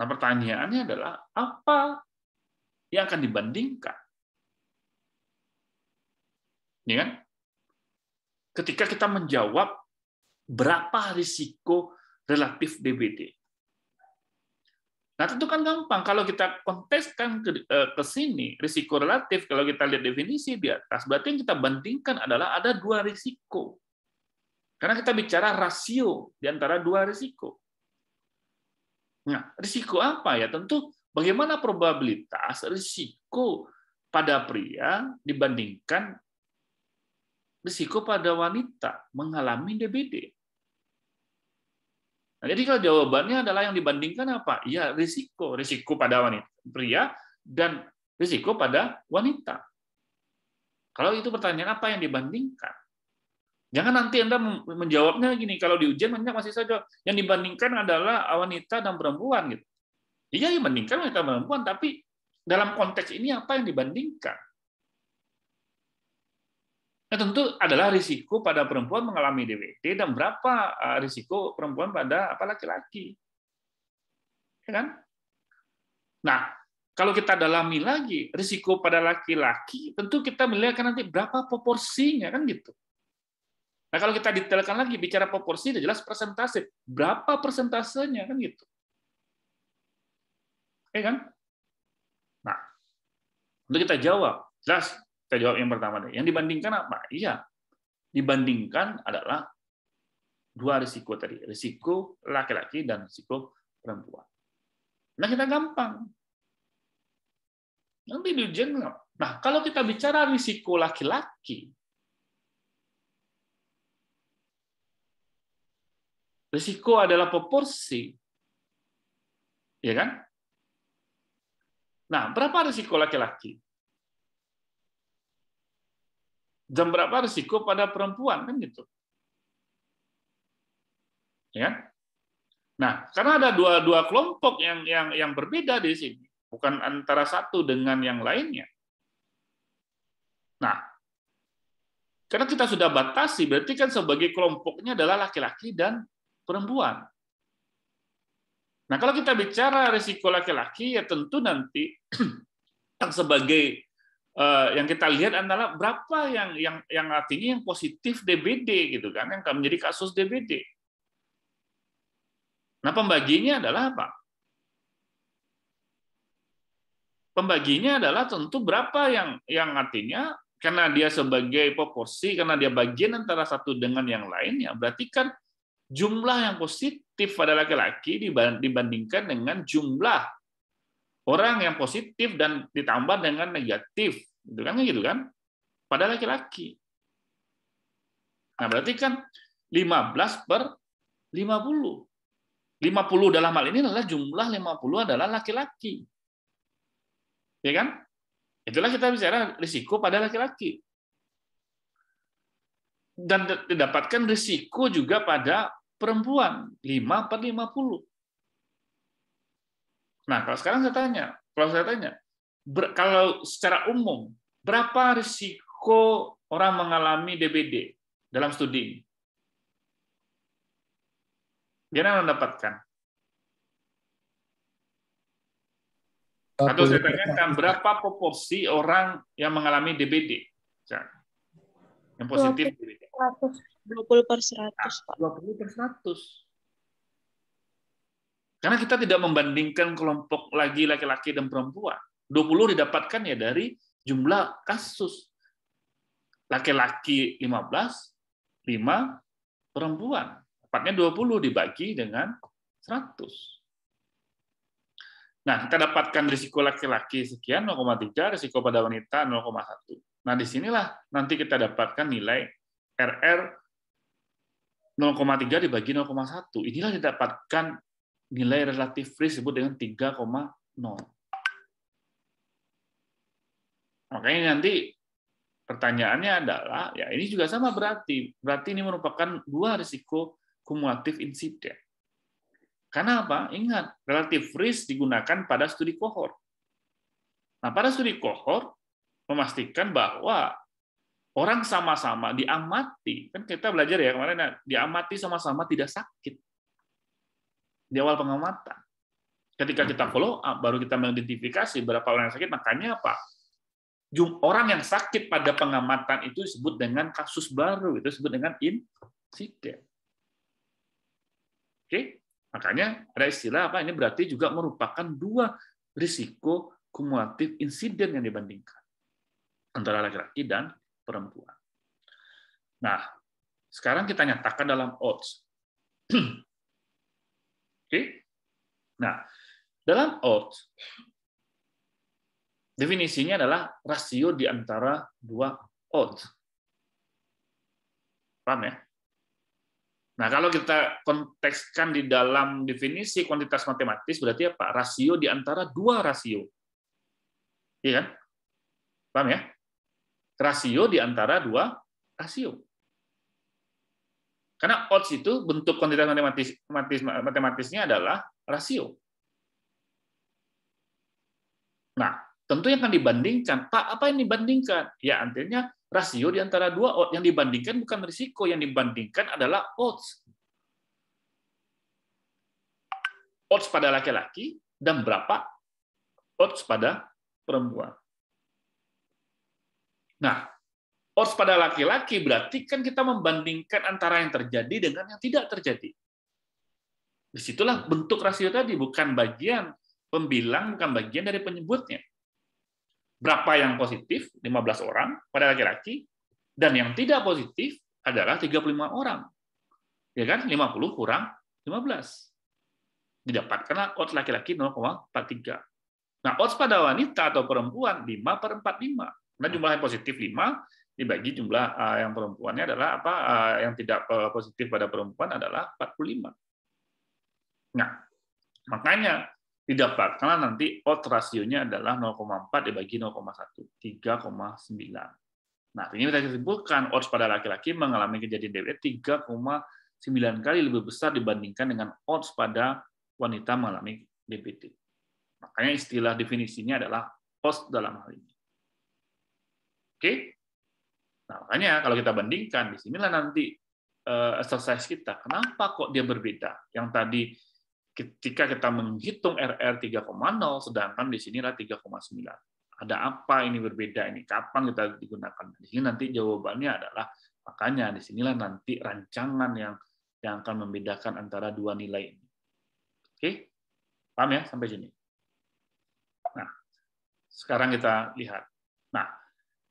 Nah pertanyaannya adalah apa yang akan dibandingkan? ya kan? Ketika kita menjawab berapa risiko relatif DBT. Nah, tentu kan gampang kalau kita kontekskan ke, eh, ke sini risiko relatif kalau kita lihat definisi di atas berarti yang kita bandingkan adalah ada dua risiko. Karena kita bicara rasio di antara dua risiko. Nah, risiko apa ya? Tentu bagaimana probabilitas risiko pada pria dibandingkan risiko pada wanita mengalami DBD. Nah, jadi kalau jawabannya adalah yang dibandingkan apa? Ya, risiko, risiko pada wanita pria dan risiko pada wanita. Kalau itu pertanyaan apa yang dibandingkan? Jangan nanti Anda menjawabnya gini, kalau di ujian banyak masih saja yang dibandingkan adalah wanita dan perempuan gitu. Iya, dibandingkan wanita dan perempuan, tapi dalam konteks ini apa yang dibandingkan? Nah, tentu adalah risiko pada perempuan mengalami DWT dan berapa eh, risiko perempuan pada apa laki-laki. Ya kan? Nah, kalau kita dalami lagi risiko pada laki-laki, tentu kita melihat kan nanti berapa proporsinya kan gitu. Nah, kalau kita detailkan lagi bicara proporsi jelas persentase. Berapa persentasenya kan gitu. Ya kan? Nah, untuk kita jawab, jelas saya jawab yang pertama deh. Yang dibandingkan apa? Iya, dibandingkan adalah dua risiko tadi, risiko laki-laki dan risiko perempuan. Nah kita gampang. Nanti di general. Nah kalau kita bicara risiko laki-laki, risiko adalah proporsi, ya kan? Nah berapa risiko laki-laki? jam berapa risiko pada perempuan kan gitu. Ya. Nah, karena ada dua dua kelompok yang yang yang berbeda di sini, bukan antara satu dengan yang lainnya. Nah, karena kita sudah batasi, berarti kan sebagai kelompoknya adalah laki-laki dan perempuan. Nah, kalau kita bicara risiko laki-laki, ya tentu nanti *clears throat* sebagai Eh, yang kita lihat adalah berapa yang yang yang artinya yang positif DBD gitu kan yang menjadi kasus DBD. Nah pembaginya adalah apa? Pembaginya adalah tentu berapa yang yang artinya karena dia sebagai proporsi karena dia bagian antara satu dengan yang lain. Ya berarti kan jumlah yang positif pada laki-laki dibandingkan dengan jumlah Orang yang positif dan ditambah dengan negatif, gitu kan gitu kan? Pada laki-laki. Nah, berarti kan 15 per 50. 50 dalam hal ini adalah jumlah 50 adalah laki-laki. Ya kan? Itulah kita bicara risiko pada laki-laki. Dan didapatkan risiko juga pada perempuan, 5 per 50. Nah, kalau sekarang saya tanya, kalau saya tanya, ber, kalau secara umum berapa risiko orang mengalami DBD dalam studi Gimana yang mendapatkan? Atau saya tanyakan berapa proporsi orang yang mengalami DBD? Yang positif 20, 20 per 100, ah, Pak. 20 per 100. Karena kita tidak membandingkan kelompok lagi laki-laki dan perempuan. 20 didapatkan ya dari jumlah kasus. Laki-laki 15, 5 perempuan. Tepatnya 20 dibagi dengan 100. Nah, kita dapatkan risiko laki-laki sekian 0,3, risiko pada wanita 0,1. Nah, disinilah nanti kita dapatkan nilai RR 0,3 dibagi 0,1. Inilah didapatkan nilai relatif risk disebut dengan 3,0. Makanya nanti pertanyaannya adalah, ya ini juga sama berarti. Berarti ini merupakan dua risiko kumulatif insiden. Karena apa? Ingat, relatif risk digunakan pada studi kohort. Nah, pada studi kohort memastikan bahwa orang sama-sama diamati. Kan kita belajar ya kemarin, nah, diamati sama-sama tidak sakit di awal pengamatan. Ketika kita follow up, baru kita mengidentifikasi berapa orang yang sakit. Makanya apa? Orang yang sakit pada pengamatan itu disebut dengan kasus baru, itu disebut dengan insiden. Oke, makanya ada istilah apa? Ini berarti juga merupakan dua risiko kumulatif insiden yang dibandingkan antara laki-laki dan perempuan. Nah, sekarang kita nyatakan dalam odds *clears throat* Okay? Nah, dalam ort, definisinya adalah rasio di antara dua ort. Paham ya? Nah, kalau kita kontekskan di dalam definisi kuantitas matematis, berarti apa? Rasio di antara dua rasio. Iya kan? Paham ya? Rasio di antara dua rasio. Karena odds itu bentuk kuantitas matematis, matematis, matematisnya adalah rasio. Nah, tentu yang akan dibandingkan. Pak, apa yang dibandingkan? Ya, artinya rasio di antara dua odds. Yang dibandingkan bukan risiko, yang dibandingkan adalah odds. Odds pada laki-laki dan berapa odds pada perempuan. Nah, odds pada laki-laki berarti kan kita membandingkan antara yang terjadi dengan yang tidak terjadi. Disitulah bentuk rasio tadi, bukan bagian pembilang, bukan bagian dari penyebutnya. Berapa yang positif? 15 orang pada laki-laki, dan yang tidak positif adalah 35 orang. Ya kan? 50 kurang 15. Didapatkanlah odds laki-laki 0,43. Nah, odds pada wanita atau perempuan 5 per 45. Nah jumlah yang positif 5, dibagi jumlah eh, yang perempuannya adalah apa eh, yang tidak eh, positif pada perempuan adalah 45. Nah, makanya karena nanti odds rasionya adalah 0,4 dibagi 0,1, 3,9. Nah, ini kita simpulkan odds pada laki-laki mengalami kejadian DWD 3,9 kali lebih besar dibandingkan dengan odds pada wanita mengalami DBT. Makanya istilah definisinya adalah odds dalam hal ini. Oke? Okay? Nah, makanya kalau kita bandingkan, di sinilah nanti eh, exercise kita. Kenapa kok dia berbeda? Yang tadi ketika kita menghitung RR 3,0, sedangkan di sinilah 3,9. Ada apa ini berbeda ini? Kapan kita digunakan? Di sini nanti jawabannya adalah makanya di sinilah nanti rancangan yang yang akan membedakan antara dua nilai ini. Oke, paham ya sampai sini? Nah, sekarang kita lihat. Nah,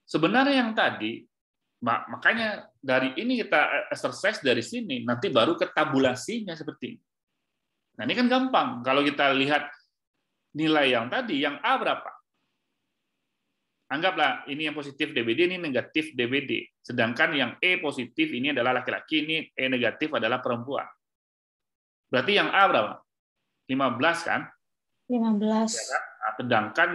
sebenarnya yang tadi makanya dari ini kita exercise dari sini, nanti baru ke tabulasinya seperti ini. Nah ini kan gampang. Kalau kita lihat nilai yang tadi, yang A berapa? Anggaplah ini yang positif DBD, ini negatif DBD. Sedangkan yang E positif ini adalah laki-laki, ini E negatif adalah perempuan. Berarti yang A berapa? 15 kan? 15. Ya, kan? nah, Sedangkan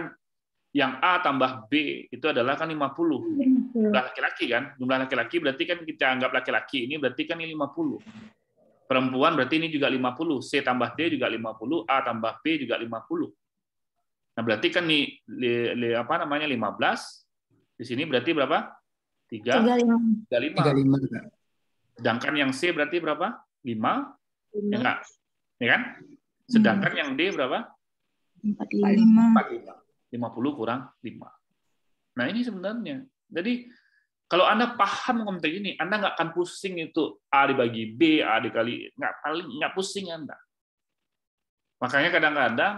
yang A tambah B itu adalah kan 50. Jumlah laki-laki kan? Jumlah laki-laki berarti kan kita anggap laki-laki ini berarti kan ini 50. Perempuan berarti ini juga 50. C tambah D juga 50, A tambah B juga 50. Nah, berarti kan nih li, li, apa namanya 15 di sini berarti berapa? 3 35. 35. Sedangkan yang C berarti berapa? 5. 5. Ya enggak? Ya kan? Sedangkan yang D berapa? 45. 45. 50 kurang 5. Nah ini sebenarnya. Jadi kalau Anda paham konteks ini, Anda nggak akan pusing itu A dibagi B, A dikali, nggak, paling nggak pusing Anda. Makanya kadang-kadang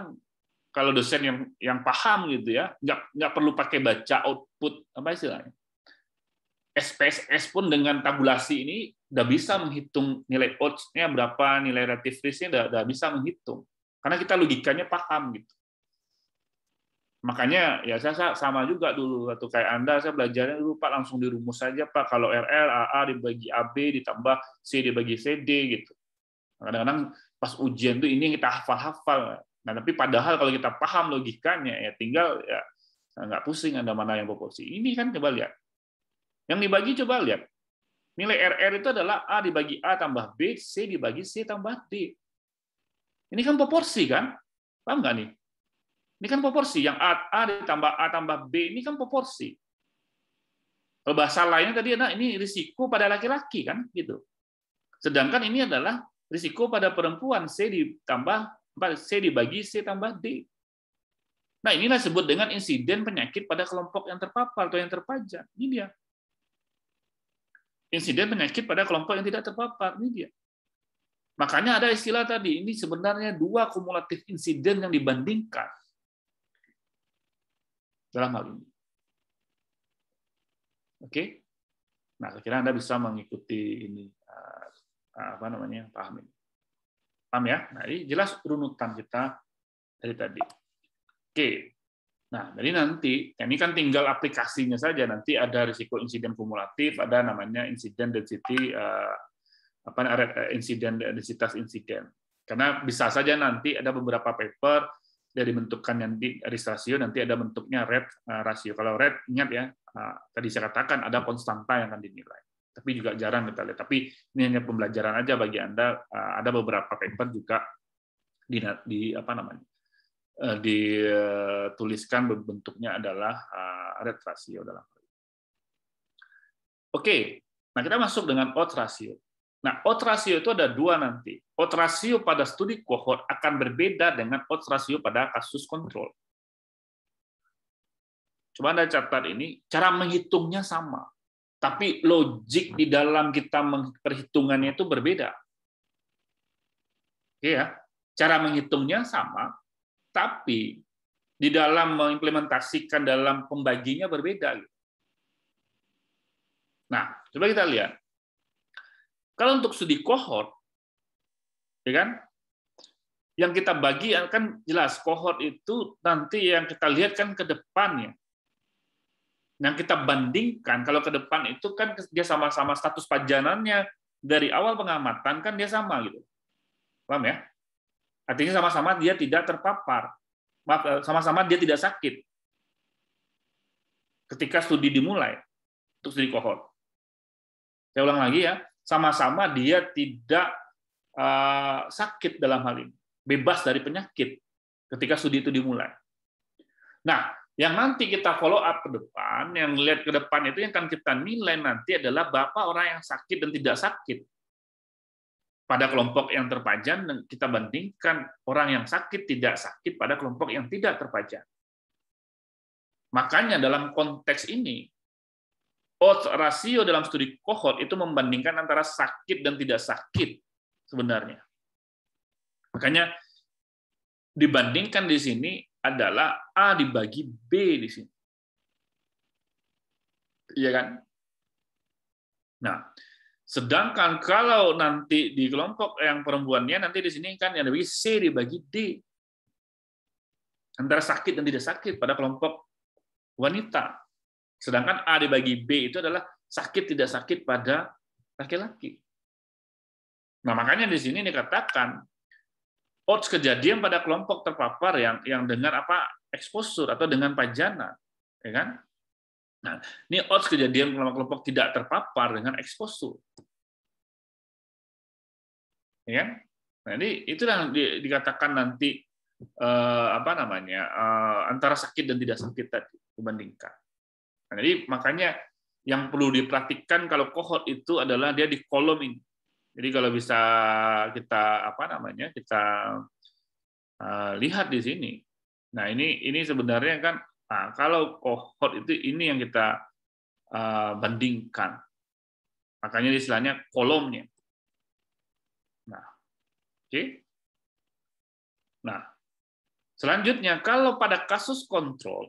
kalau dosen yang yang paham gitu ya, nggak nggak perlu pakai baca output apa istilahnya. SPSS pun dengan tabulasi ini udah bisa menghitung nilai odds-nya berapa, nilai relative risk-nya udah, udah bisa menghitung. Karena kita logikanya paham gitu makanya ya saya, sama juga dulu atau kayak anda saya belajarnya dulu pak langsung dirumus saja pak kalau RL AA dibagi AB ditambah C dibagi CD gitu kadang-kadang pas ujian tuh ini yang kita hafal-hafal nah tapi padahal kalau kita paham logikanya ya tinggal ya nah, nggak pusing anda mana yang proporsi ini kan coba lihat yang dibagi coba lihat nilai RR itu adalah A dibagi A tambah B C dibagi C tambah D ini kan proporsi kan paham nggak nih ini kan proporsi. Yang A, A ditambah A tambah B, ini kan proporsi. Kalau bahasa lainnya tadi nah ini risiko pada laki-laki kan gitu. Sedangkan ini adalah risiko pada perempuan C ditambah C dibagi C tambah D. Nah, inilah disebut dengan insiden penyakit pada kelompok yang terpapar atau yang terpajak. Ini dia. Insiden penyakit pada kelompok yang tidak terpapar. Ini dia. Makanya ada istilah tadi, ini sebenarnya dua kumulatif insiden yang dibandingkan dalam hal ini. Oke? Okay? Nah, saya kira Anda bisa mengikuti ini eh, apa namanya? paham ini. Paham ya? Nah, ini jelas runutan kita dari tadi. Oke. Okay. Nah, jadi nanti nah, ini kan tinggal aplikasinya saja. Nanti ada risiko insiden kumulatif, ada namanya insiden density eh, apa eh, insiden densitas insiden. Karena bisa saja nanti ada beberapa paper dari bentukan yang yang di rasio nanti ada bentuknya red uh, rasio. Kalau red, ingat ya, uh, tadi saya katakan ada konstanta yang akan dinilai. Tapi juga jarang kita lihat. Tapi ini hanya pembelajaran aja bagi Anda. Uh, ada beberapa paper juga di, di apa namanya dituliskan bentuknya adalah red rasio dalam Oke, nah kita masuk dengan odds ratio. Nah, odds ratio itu ada dua nanti. Odds ratio pada studi kohort akan berbeda dengan odds ratio pada kasus kontrol. Coba Anda catat ini, cara menghitungnya sama. Tapi logik di dalam kita perhitungannya itu berbeda. Oke ya, cara menghitungnya sama, tapi di dalam mengimplementasikan dalam pembaginya berbeda. Nah, coba kita lihat kalau untuk studi kohort, ya kan? Yang kita bagi ya kan jelas kohort itu nanti yang kita lihat kan ke depannya. Yang kita bandingkan kalau ke depan itu kan dia sama-sama status pajanannya dari awal pengamatan kan dia sama gitu. Paham ya? Artinya sama-sama dia tidak terpapar. Maaf, eh, sama-sama dia tidak sakit. Ketika studi dimulai, untuk studi kohort. Saya ulang lagi ya, sama-sama dia tidak eh, sakit dalam hal ini, bebas dari penyakit ketika studi itu dimulai. Nah, yang nanti kita follow up ke depan, yang lihat ke depan itu yang akan kita nilai nanti adalah bapak orang yang sakit dan tidak sakit. Pada kelompok yang terpajan, kita bandingkan orang yang sakit tidak sakit pada kelompok yang tidak terpajan. Makanya dalam konteks ini, odds rasio dalam studi kohort itu membandingkan antara sakit dan tidak sakit sebenarnya. Makanya dibandingkan di sini adalah A dibagi B di sini. Iya kan? Nah, sedangkan kalau nanti di kelompok yang perempuannya nanti di sini kan yang dibagi C dibagi D. Antara sakit dan tidak sakit pada kelompok wanita. Sedangkan A dibagi B itu adalah sakit tidak sakit pada laki-laki. Nah, makanya di sini dikatakan odds kejadian pada kelompok terpapar yang yang dengan apa eksposur atau dengan pajana, ya kan? Nah, ini odds kejadian kelompok-kelompok tidak terpapar dengan eksposur. Ya kan? Nah, ini itu yang di, dikatakan nanti eh, apa namanya? Eh, antara sakit dan tidak sakit tadi dibandingkan. Nah, jadi makanya yang perlu diperhatikan kalau kohort itu adalah dia di kolom ini. Jadi kalau bisa kita apa namanya kita uh, lihat di sini. Nah ini ini sebenarnya kan nah, kalau kohort itu ini yang kita uh, bandingkan. Makanya istilahnya kolomnya. Nah, oke. Okay. Nah, selanjutnya kalau pada kasus kontrol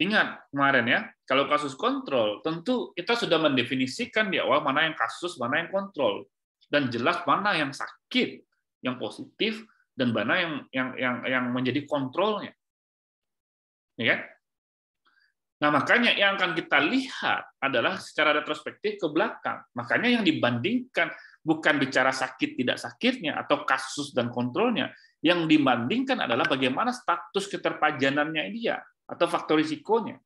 Ingat kemarin ya, kalau kasus kontrol, tentu kita sudah mendefinisikan di awal mana yang kasus, mana yang kontrol, dan jelas mana yang sakit, yang positif, dan mana yang yang yang, yang menjadi kontrolnya, ya kan? Nah makanya yang akan kita lihat adalah secara retrospektif ke belakang. Makanya yang dibandingkan bukan bicara sakit tidak sakitnya atau kasus dan kontrolnya, yang dibandingkan adalah bagaimana status keterpajanannya dia atau faktor risikonya.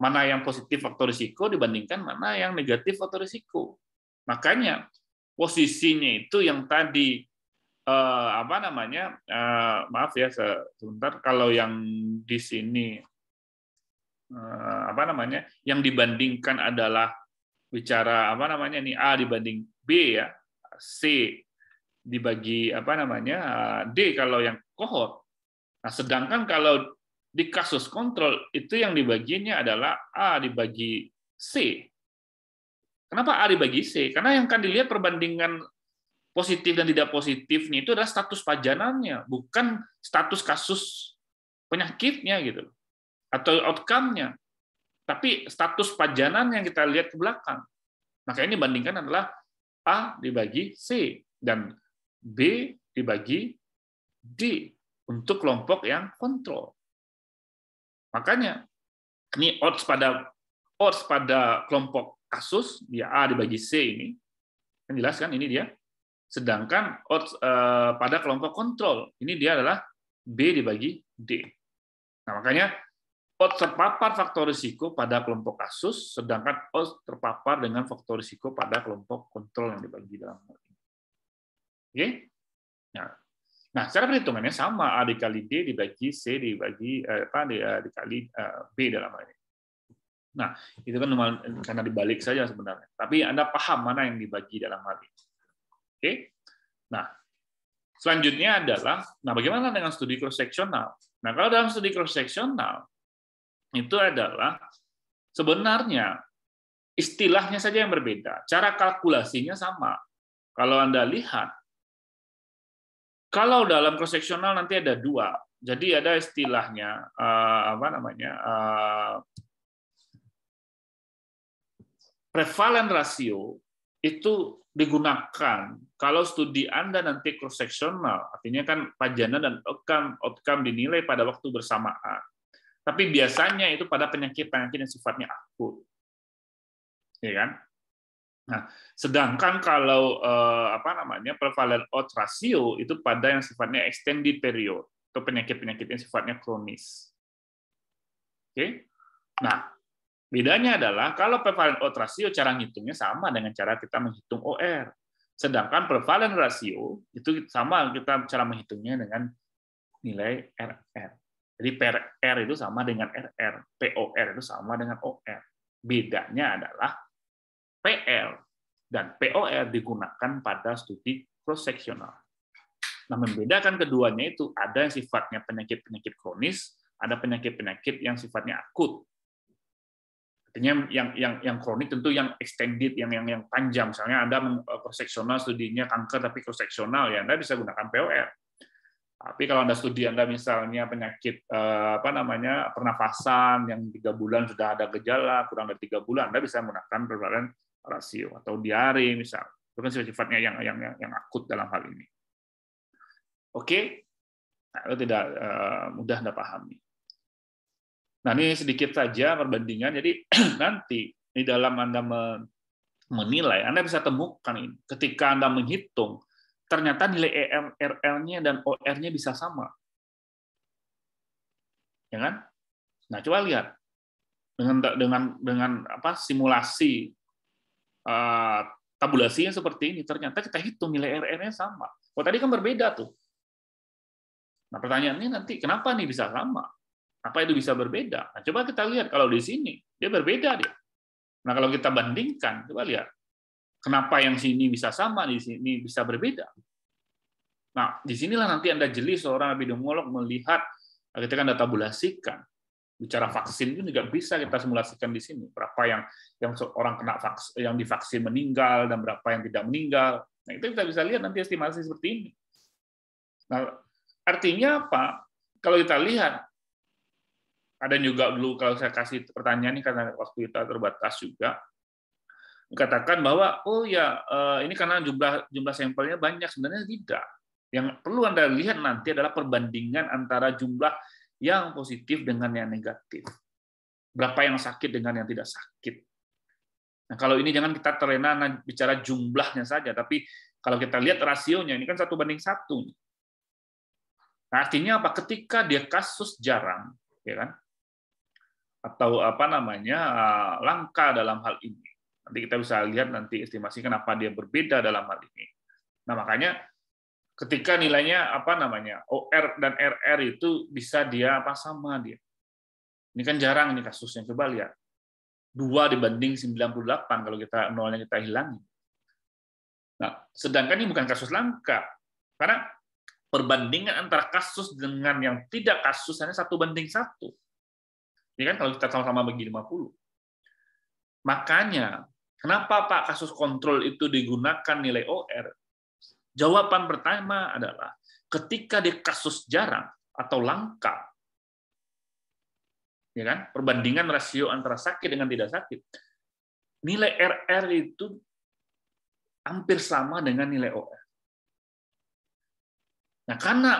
Mana yang positif faktor risiko dibandingkan mana yang negatif faktor risiko. Makanya posisinya itu yang tadi eh, apa namanya? Eh, maaf ya sebentar kalau yang di sini eh, apa namanya? yang dibandingkan adalah bicara apa namanya ini A dibanding B ya, C dibagi apa namanya eh, D kalau yang kohort. Nah, sedangkan kalau di kasus kontrol itu yang dibaginya adalah A dibagi C. Kenapa A dibagi C? Karena yang akan dilihat perbandingan positif dan tidak positifnya itu adalah status pajanannya, bukan status kasus penyakitnya gitu Atau outcome-nya. Tapi status pajanan yang kita lihat ke belakang. Maka ini bandingkan adalah A dibagi C dan B dibagi D untuk kelompok yang kontrol. Makanya ini odds pada odds pada kelompok kasus dia A dibagi C ini kan jelas kan ini dia. Sedangkan odds eh, pada kelompok kontrol ini dia adalah B dibagi D. Nah, makanya odds terpapar faktor risiko pada kelompok kasus, sedangkan odds terpapar dengan faktor risiko pada kelompok kontrol yang dibagi dalam Oke? Okay? Nah, Nah, cara perhitungannya sama, A dikali D dibagi C dibagi eh, apa eh, dikali eh, B dalam hal ini. Nah, itu kan cuma karena dibalik saja sebenarnya. Tapi Anda paham mana yang dibagi dalam hal ini. Oke? Nah, selanjutnya adalah, nah bagaimana dengan studi cross-sectional? Nah, kalau dalam studi cross-sectional, itu adalah sebenarnya istilahnya saja yang berbeda. Cara kalkulasinya sama. Kalau Anda lihat, kalau dalam cross sectional nanti ada dua. Jadi ada istilahnya uh, apa namanya uh, eh, prevalen rasio itu digunakan kalau studi Anda nanti cross sectional, artinya kan pajana dan outcome outcome dinilai pada waktu bersamaan. Tapi biasanya itu pada penyakit-penyakit yang sifatnya akut. Ya kan? Nah, sedangkan kalau eh, apa namanya prevalent odds ratio itu pada yang sifatnya extended period atau penyakit-penyakit yang sifatnya kronis. Oke. Okay? Nah, bedanya adalah kalau prevalent odds ratio cara ngitungnya sama dengan cara kita menghitung OR. Sedangkan prevalent rasio itu sama kita cara menghitungnya dengan nilai RR. Jadi per R itu sama dengan RR, POR itu sama dengan OR. Bedanya adalah PL dan POR digunakan pada studi cross sectional Nah, membedakan keduanya itu ada yang sifatnya penyakit-penyakit kronis, ada penyakit-penyakit yang sifatnya akut. Artinya yang yang yang kronik tentu yang extended, yang yang yang panjang. Misalnya ada cross eh, sectional studinya kanker tapi cross sectional ya Anda bisa gunakan POR. Tapi kalau Anda studi Anda misalnya penyakit eh, apa namanya pernafasan yang tiga bulan sudah ada gejala, kurang dari tiga bulan Anda bisa menggunakan penularan rasio atau diare misal. Itu kan sifatnya yang yang yang akut dalam hal ini. Oke, okay? nah, tidak eh, mudah Anda pahami. Nah ini sedikit saja perbandingan. Jadi *clears throat* nanti di dalam Anda menilai, Anda bisa temukan ini. Ketika Anda menghitung, ternyata nilai erl nya dan OR-nya bisa sama. Ya kan? Nah, coba lihat dengan dengan dengan apa simulasi Tabulasi eh, tabulasinya seperti ini, ternyata kita hitung nilai RR-nya sama. Oh tadi kan berbeda tuh. Nah pertanyaannya nanti kenapa nih bisa sama? Apa itu bisa berbeda? Nah, coba kita lihat kalau di sini dia berbeda dia. Nah kalau kita bandingkan, coba lihat kenapa yang sini bisa sama di sini bisa berbeda. Nah disinilah nanti anda jeli seorang epidemiolog melihat ketika anda tabulasikan bicara vaksin itu juga bisa kita simulasikan di sini berapa yang yang orang kena vaksin, yang divaksin meninggal dan berapa yang tidak meninggal nah itu kita bisa lihat nanti estimasi seperti ini nah artinya apa kalau kita lihat ada juga dulu kalau saya kasih pertanyaan ini karena waktu kita terbatas juga dikatakan bahwa oh ya eh, ini karena jumlah jumlah sampelnya banyak sebenarnya tidak yang perlu anda lihat nanti adalah perbandingan antara jumlah yang positif dengan yang negatif. Berapa yang sakit dengan yang tidak sakit. Nah, kalau ini jangan kita terlena bicara jumlahnya saja, tapi kalau kita lihat rasionya, ini kan satu banding satu. Nah, artinya apa? Ketika dia kasus jarang, ya kan? Atau apa namanya eh, langka dalam hal ini. Nanti kita bisa lihat nanti estimasi kenapa dia berbeda dalam hal ini. Nah, makanya ketika nilainya apa namanya OR dan RR itu bisa dia apa sama dia. Ini kan jarang ini kasusnya coba lihat. 2 dibanding 98 kalau kita nolnya kita hilang. Nah, sedangkan ini bukan kasus langka. Karena perbandingan antara kasus dengan yang tidak kasus hanya satu banding satu. Ini kan kalau kita sama-sama bagi 50. Makanya, kenapa Pak kasus kontrol itu digunakan nilai OR? Jawaban pertama adalah ketika di kasus jarang atau langka, ya kan? Perbandingan rasio antara sakit dengan tidak sakit, nilai RR itu hampir sama dengan nilai OR. Nah, karena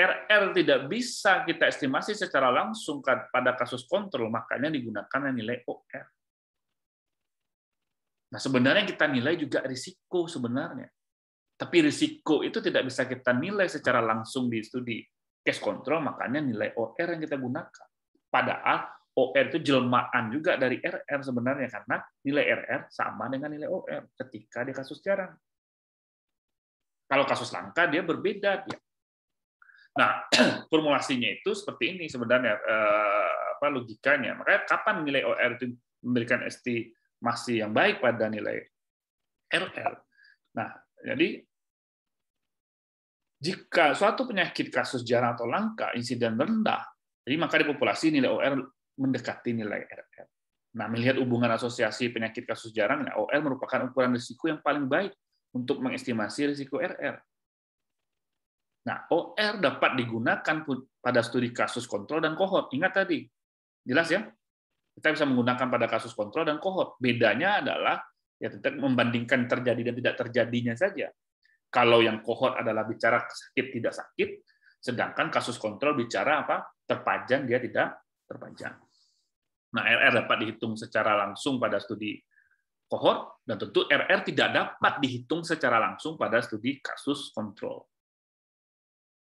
RR tidak bisa kita estimasi secara langsung pada kasus kontrol, makanya digunakan nilai OR. Nah, sebenarnya kita nilai juga risiko sebenarnya. Tapi risiko itu tidak bisa kita nilai secara langsung di studi case control, makanya nilai OR yang kita gunakan. Padahal OR itu jelmaan juga dari RR sebenarnya, karena nilai RR sama dengan nilai OR ketika di kasus jarang. Kalau kasus langka, dia berbeda. Dia. Ya. Nah, *clears throat* formulasinya itu seperti ini sebenarnya eh, apa logikanya. Makanya kapan nilai OR itu memberikan estimasi yang baik pada nilai RR. Nah, jadi jika suatu penyakit kasus jarang atau langka, insiden rendah, jadi maka di populasi nilai OR mendekati nilai RR. Nah, melihat hubungan asosiasi penyakit kasus jarang, nilai OR merupakan ukuran risiko yang paling baik untuk mengestimasi risiko RR. Nah, OR dapat digunakan pada studi kasus kontrol dan kohort. Ingat tadi, jelas ya? Kita bisa menggunakan pada kasus kontrol dan kohort. Bedanya adalah ya tetap membandingkan terjadi dan tidak terjadinya saja. Kalau yang kohort adalah bicara sakit tidak sakit, sedangkan kasus kontrol bicara apa? terpajang dia tidak terpajang. Nah, RR dapat dihitung secara langsung pada studi kohort dan tentu RR tidak dapat dihitung secara langsung pada studi kasus kontrol.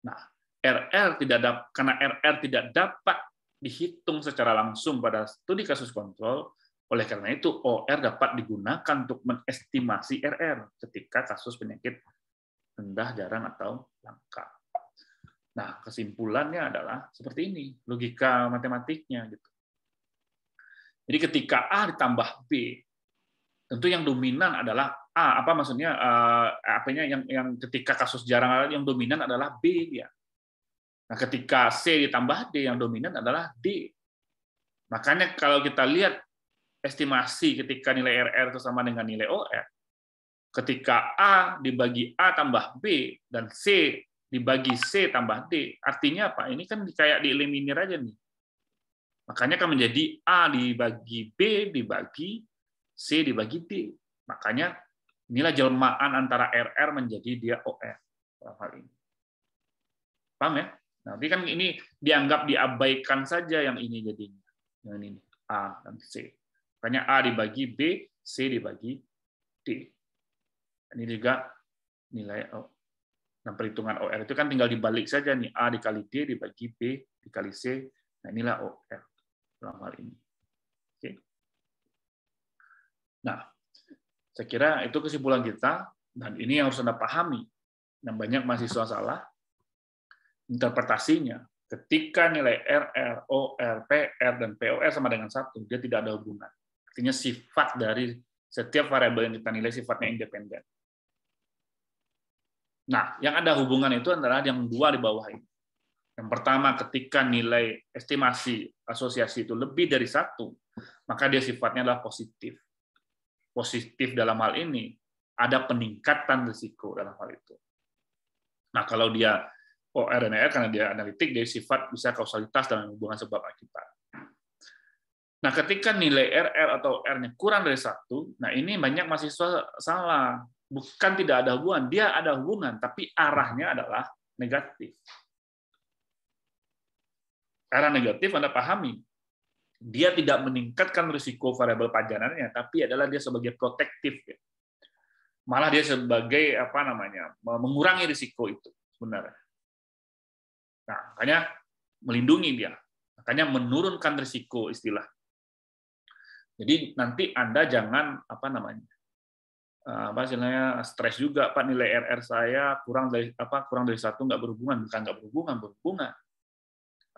Nah, RR tidak dapat karena RR tidak dapat dihitung secara langsung pada studi kasus kontrol, oleh karena itu OR dapat digunakan untuk menestimasi RR ketika kasus penyakit rendah, jarang, atau langka. Nah, kesimpulannya adalah seperti ini, logika matematiknya. gitu. Jadi ketika A ditambah B, tentu yang dominan adalah A. Apa maksudnya? Apanya yang yang ketika kasus jarang yang dominan adalah B ya. Nah, ketika C ditambah D yang dominan adalah D. Makanya kalau kita lihat estimasi ketika nilai RR itu sama dengan nilai OR, ketika A dibagi A tambah B dan C dibagi C tambah D. Artinya apa? Ini kan kayak dieliminir aja nih. Makanya kan menjadi A dibagi B dibagi C dibagi D. Makanya inilah jelmaan antara RR menjadi dia OR. Hal ini. Paham ya? Nanti kan ini dianggap diabaikan saja yang ini jadinya. Yang ini A dan C. Makanya A dibagi B, C dibagi D. Ini juga nilai dan nah, perhitungan OR itu kan tinggal dibalik saja nih A dikali D dibagi B dikali C. Nah, inilah OR dalam hal ini. Oke. Nah, saya kira itu kesimpulan kita dan ini yang harus Anda pahami. Yang banyak mahasiswa salah interpretasinya. Ketika nilai RR, OR, PR dan POR sama dengan satu, dia tidak ada hubungan. Artinya sifat dari setiap variabel yang kita nilai sifatnya independen. Nah, yang ada hubungan itu antara yang dua di bawah ini. Yang pertama, ketika nilai estimasi asosiasi itu lebih dari satu, maka dia sifatnya adalah positif. Positif dalam hal ini ada peningkatan risiko dalam hal itu. Nah, kalau dia ORNR oh, karena dia analitik, dia sifat bisa kausalitas dalam hubungan sebab akibat. Nah, ketika nilai RR atau R-nya kurang dari satu, nah ini banyak mahasiswa salah bukan tidak ada hubungan, dia ada hubungan, tapi arahnya adalah negatif. Arah negatif Anda pahami. Dia tidak meningkatkan risiko variabel pajanannya, tapi adalah dia sebagai protektif. Ya. Malah dia sebagai apa namanya mengurangi risiko itu sebenarnya. Nah, makanya melindungi dia. Makanya menurunkan risiko istilah. Jadi nanti Anda jangan apa namanya Eh, apa istilahnya stres juga pak nilai RR saya kurang dari apa kurang dari satu nggak berhubungan bukan nggak berhubungan berhubungan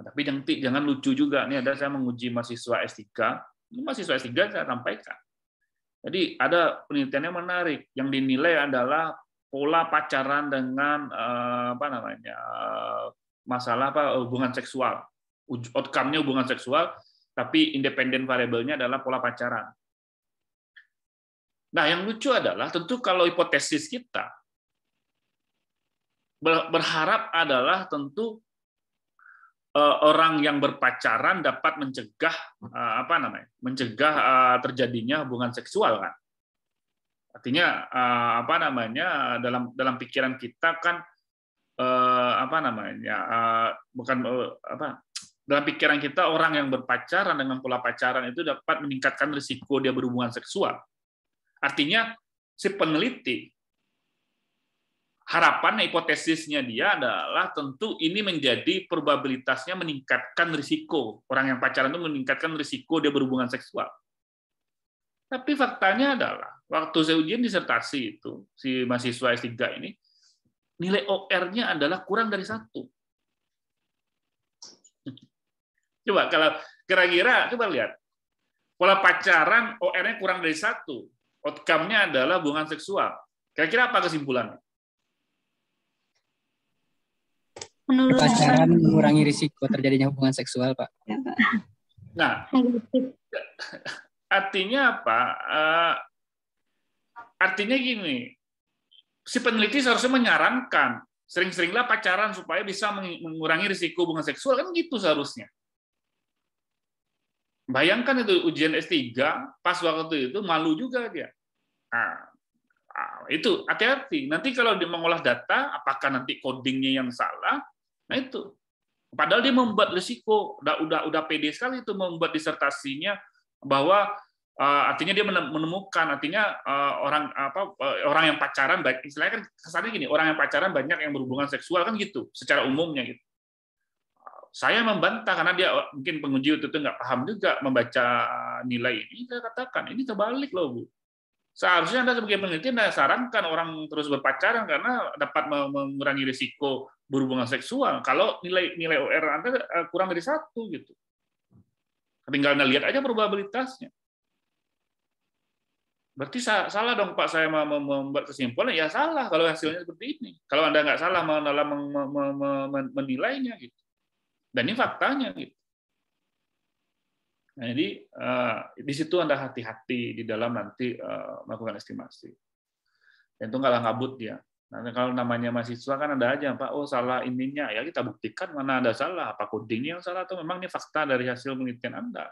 nah, tapi jangan jangan lucu juga nih ada saya menguji mahasiswa S3 ini mahasiswa S3 saya sampaikan jadi ada penelitiannya menarik yang dinilai adalah pola pacaran dengan eh, apa namanya masalah apa hubungan seksual outcome-nya hubungan seksual tapi independen variabelnya adalah pola pacaran Nah, yang lucu adalah tentu kalau hipotesis kita berharap adalah tentu eh, orang yang berpacaran dapat mencegah eh, apa namanya? mencegah eh, terjadinya hubungan seksual kan. Artinya apa namanya? dalam dalam pikiran kita kan apa namanya? bukan apa dalam pikiran kita orang yang berpacaran dengan pola pacaran itu dapat meningkatkan risiko dia berhubungan seksual. Artinya si peneliti harapan hipotesisnya dia adalah tentu ini menjadi probabilitasnya meningkatkan risiko orang yang pacaran itu meningkatkan risiko dia berhubungan seksual. Tapi faktanya adalah waktu saya ujian disertasi itu si mahasiswa S3 ini nilai OR-nya adalah kurang dari satu. Coba kalau kira-kira coba lihat pola pacaran OR-nya kurang dari satu outcome-nya adalah hubungan seksual. Kira-kira apa kesimpulannya? Menurut pacaran mengurangi risiko terjadinya hubungan seksual, Pak. Ya, nah, artinya apa? Eh, artinya gini, si peneliti seharusnya menyarankan sering-seringlah pacaran supaya bisa mengurangi risiko hubungan seksual kan gitu seharusnya. Bayangkan itu ujian S3 pas waktu itu malu juga dia. Nah, ah, itu hati-hati. Nanti kalau dia mengolah data, apakah nanti codingnya yang salah? Nah itu. Padahal dia membuat risiko. Udah udah udah pede sekali itu membuat disertasinya bahwa uh, artinya dia menemukan artinya uh, orang apa uh, orang yang pacaran baik istilahnya kan kesannya gini orang yang pacaran banyak yang berhubungan seksual kan gitu secara umumnya gitu saya membantah karena dia oh, mungkin penguji itu nggak paham juga membaca nilai ini. Saya katakan ini terbalik loh bu. Seharusnya anda sebagai peneliti anda sarankan orang terus berpacaran karena dapat mengurangi risiko berhubungan seksual. Kalau nilai nilai OR anda eh, kurang dari satu gitu, tinggal anda lihat aja probabilitasnya. Berarti salah dong Pak saya membuat kesimpulan ya salah kalau hasilnya seperti ini. Kalau Anda nggak salah dalam menilainya gitu. Dan ini faktanya gitu. Nah, jadi eh, di situ Anda hati-hati di dalam nanti eh, melakukan estimasi. Dan itu ngabut dia. Nanti kalau namanya mahasiswa kan ada aja, Pak, oh salah ininya, ya kita buktikan mana ada salah, apa codingnya yang salah atau memang ini fakta dari hasil penelitian Anda.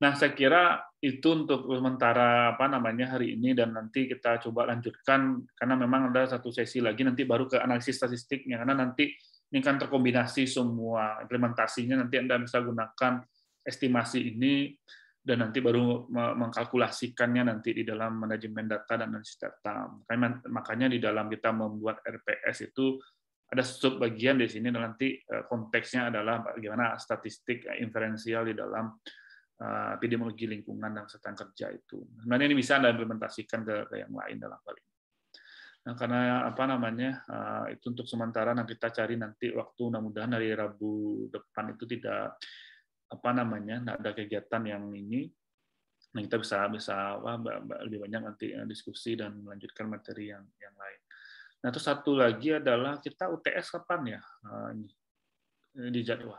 Nah, saya kira itu untuk sementara apa namanya hari ini dan nanti kita coba lanjutkan karena memang ada satu sesi lagi nanti baru ke analisis statistiknya karena nanti ini kan terkombinasi semua implementasinya nanti anda bisa gunakan estimasi ini dan nanti baru mengkalkulasikannya nanti di dalam manajemen data dan analisis data. Makanya, di dalam kita membuat RPS itu ada sub di sini dan nanti eh, konteksnya adalah bagaimana statistik inferensial di dalam eh, epidemiologi lingkungan dan kesehatan kerja itu. Sebenarnya ini bisa Anda implementasikan ke yang lain dalam hal ini. Nah, karena apa namanya eh, itu untuk sementara nanti kita cari nanti waktu mudah-mudahan hari Rabu depan itu tidak apa namanya tidak ada kegiatan yang ini nah kita bisa bisa wah, lebih banyak nanti eh, diskusi dan melanjutkan materi yang yang lain nah terus satu lagi adalah kita UTS kapan ya eh, ini di jadwal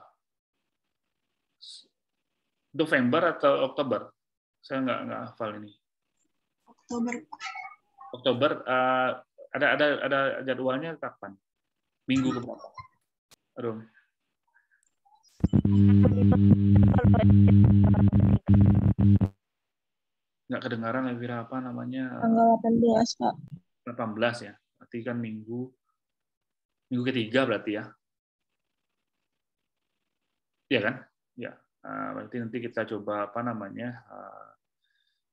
November atau Oktober saya nggak nggak hafal ini Oktober Oktober ada ada ada jadwalnya kapan? Minggu ke berapa? Aduh. Nggak kedengaran lagi apa namanya? Tanggal 18, Pak. 18 ya. Berarti kan minggu minggu ketiga berarti ya. Iya kan? Ya. berarti nanti kita coba apa namanya? Ah,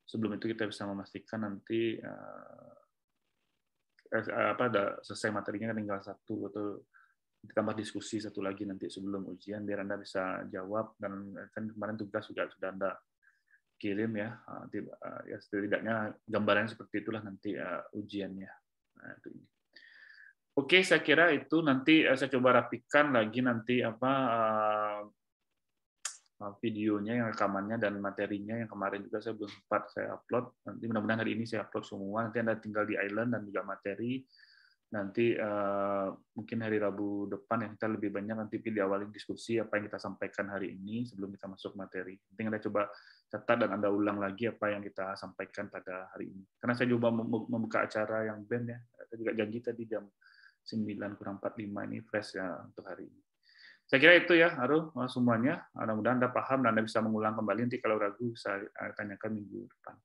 sebelum itu kita bisa memastikan nanti ah, Eh, apa ada selesai materinya kan tinggal satu atau ditambah diskusi satu lagi nanti sebelum ujian biar anda bisa jawab dan eh, kan kemarin tugas juga sudah anda kirim ya eh, ya setidaknya gambaran seperti itulah nanti ujiannya nah, Oke, saya kira itu nanti saya coba rapikan lagi nanti apa Eh, videonya, yang rekamannya, dan materinya yang kemarin juga saya belum sempat saya upload. Nanti mudah-mudahan hari ini saya upload semua. Nanti Anda tinggal di island dan juga materi. Nanti uh, mungkin hari Rabu depan yang kita lebih banyak nanti pilih awalin diskusi apa yang kita sampaikan hari ini sebelum kita masuk materi. Nanti Anda coba catat dan Anda ulang lagi apa yang kita sampaikan pada hari ini. Karena saya coba membuka acara yang band ya. Saya juga janji tadi jam 9 kurang 45 ini fresh ya untuk hari ini. Saya kira itu ya, harus eh, semuanya. Mudah-mudahan Anda paham dan Anda bisa mengulang kembali. Nanti kalau ragu, saya tanyakan minggu depan.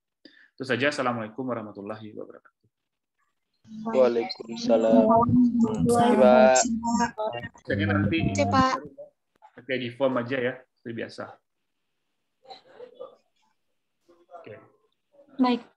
Itu saja. Assalamualaikum warahmatullahi wabarakatuh. Waalaikumsalam. Pak. di form aja ya, seperti biasa. Oke. Okay. Baik.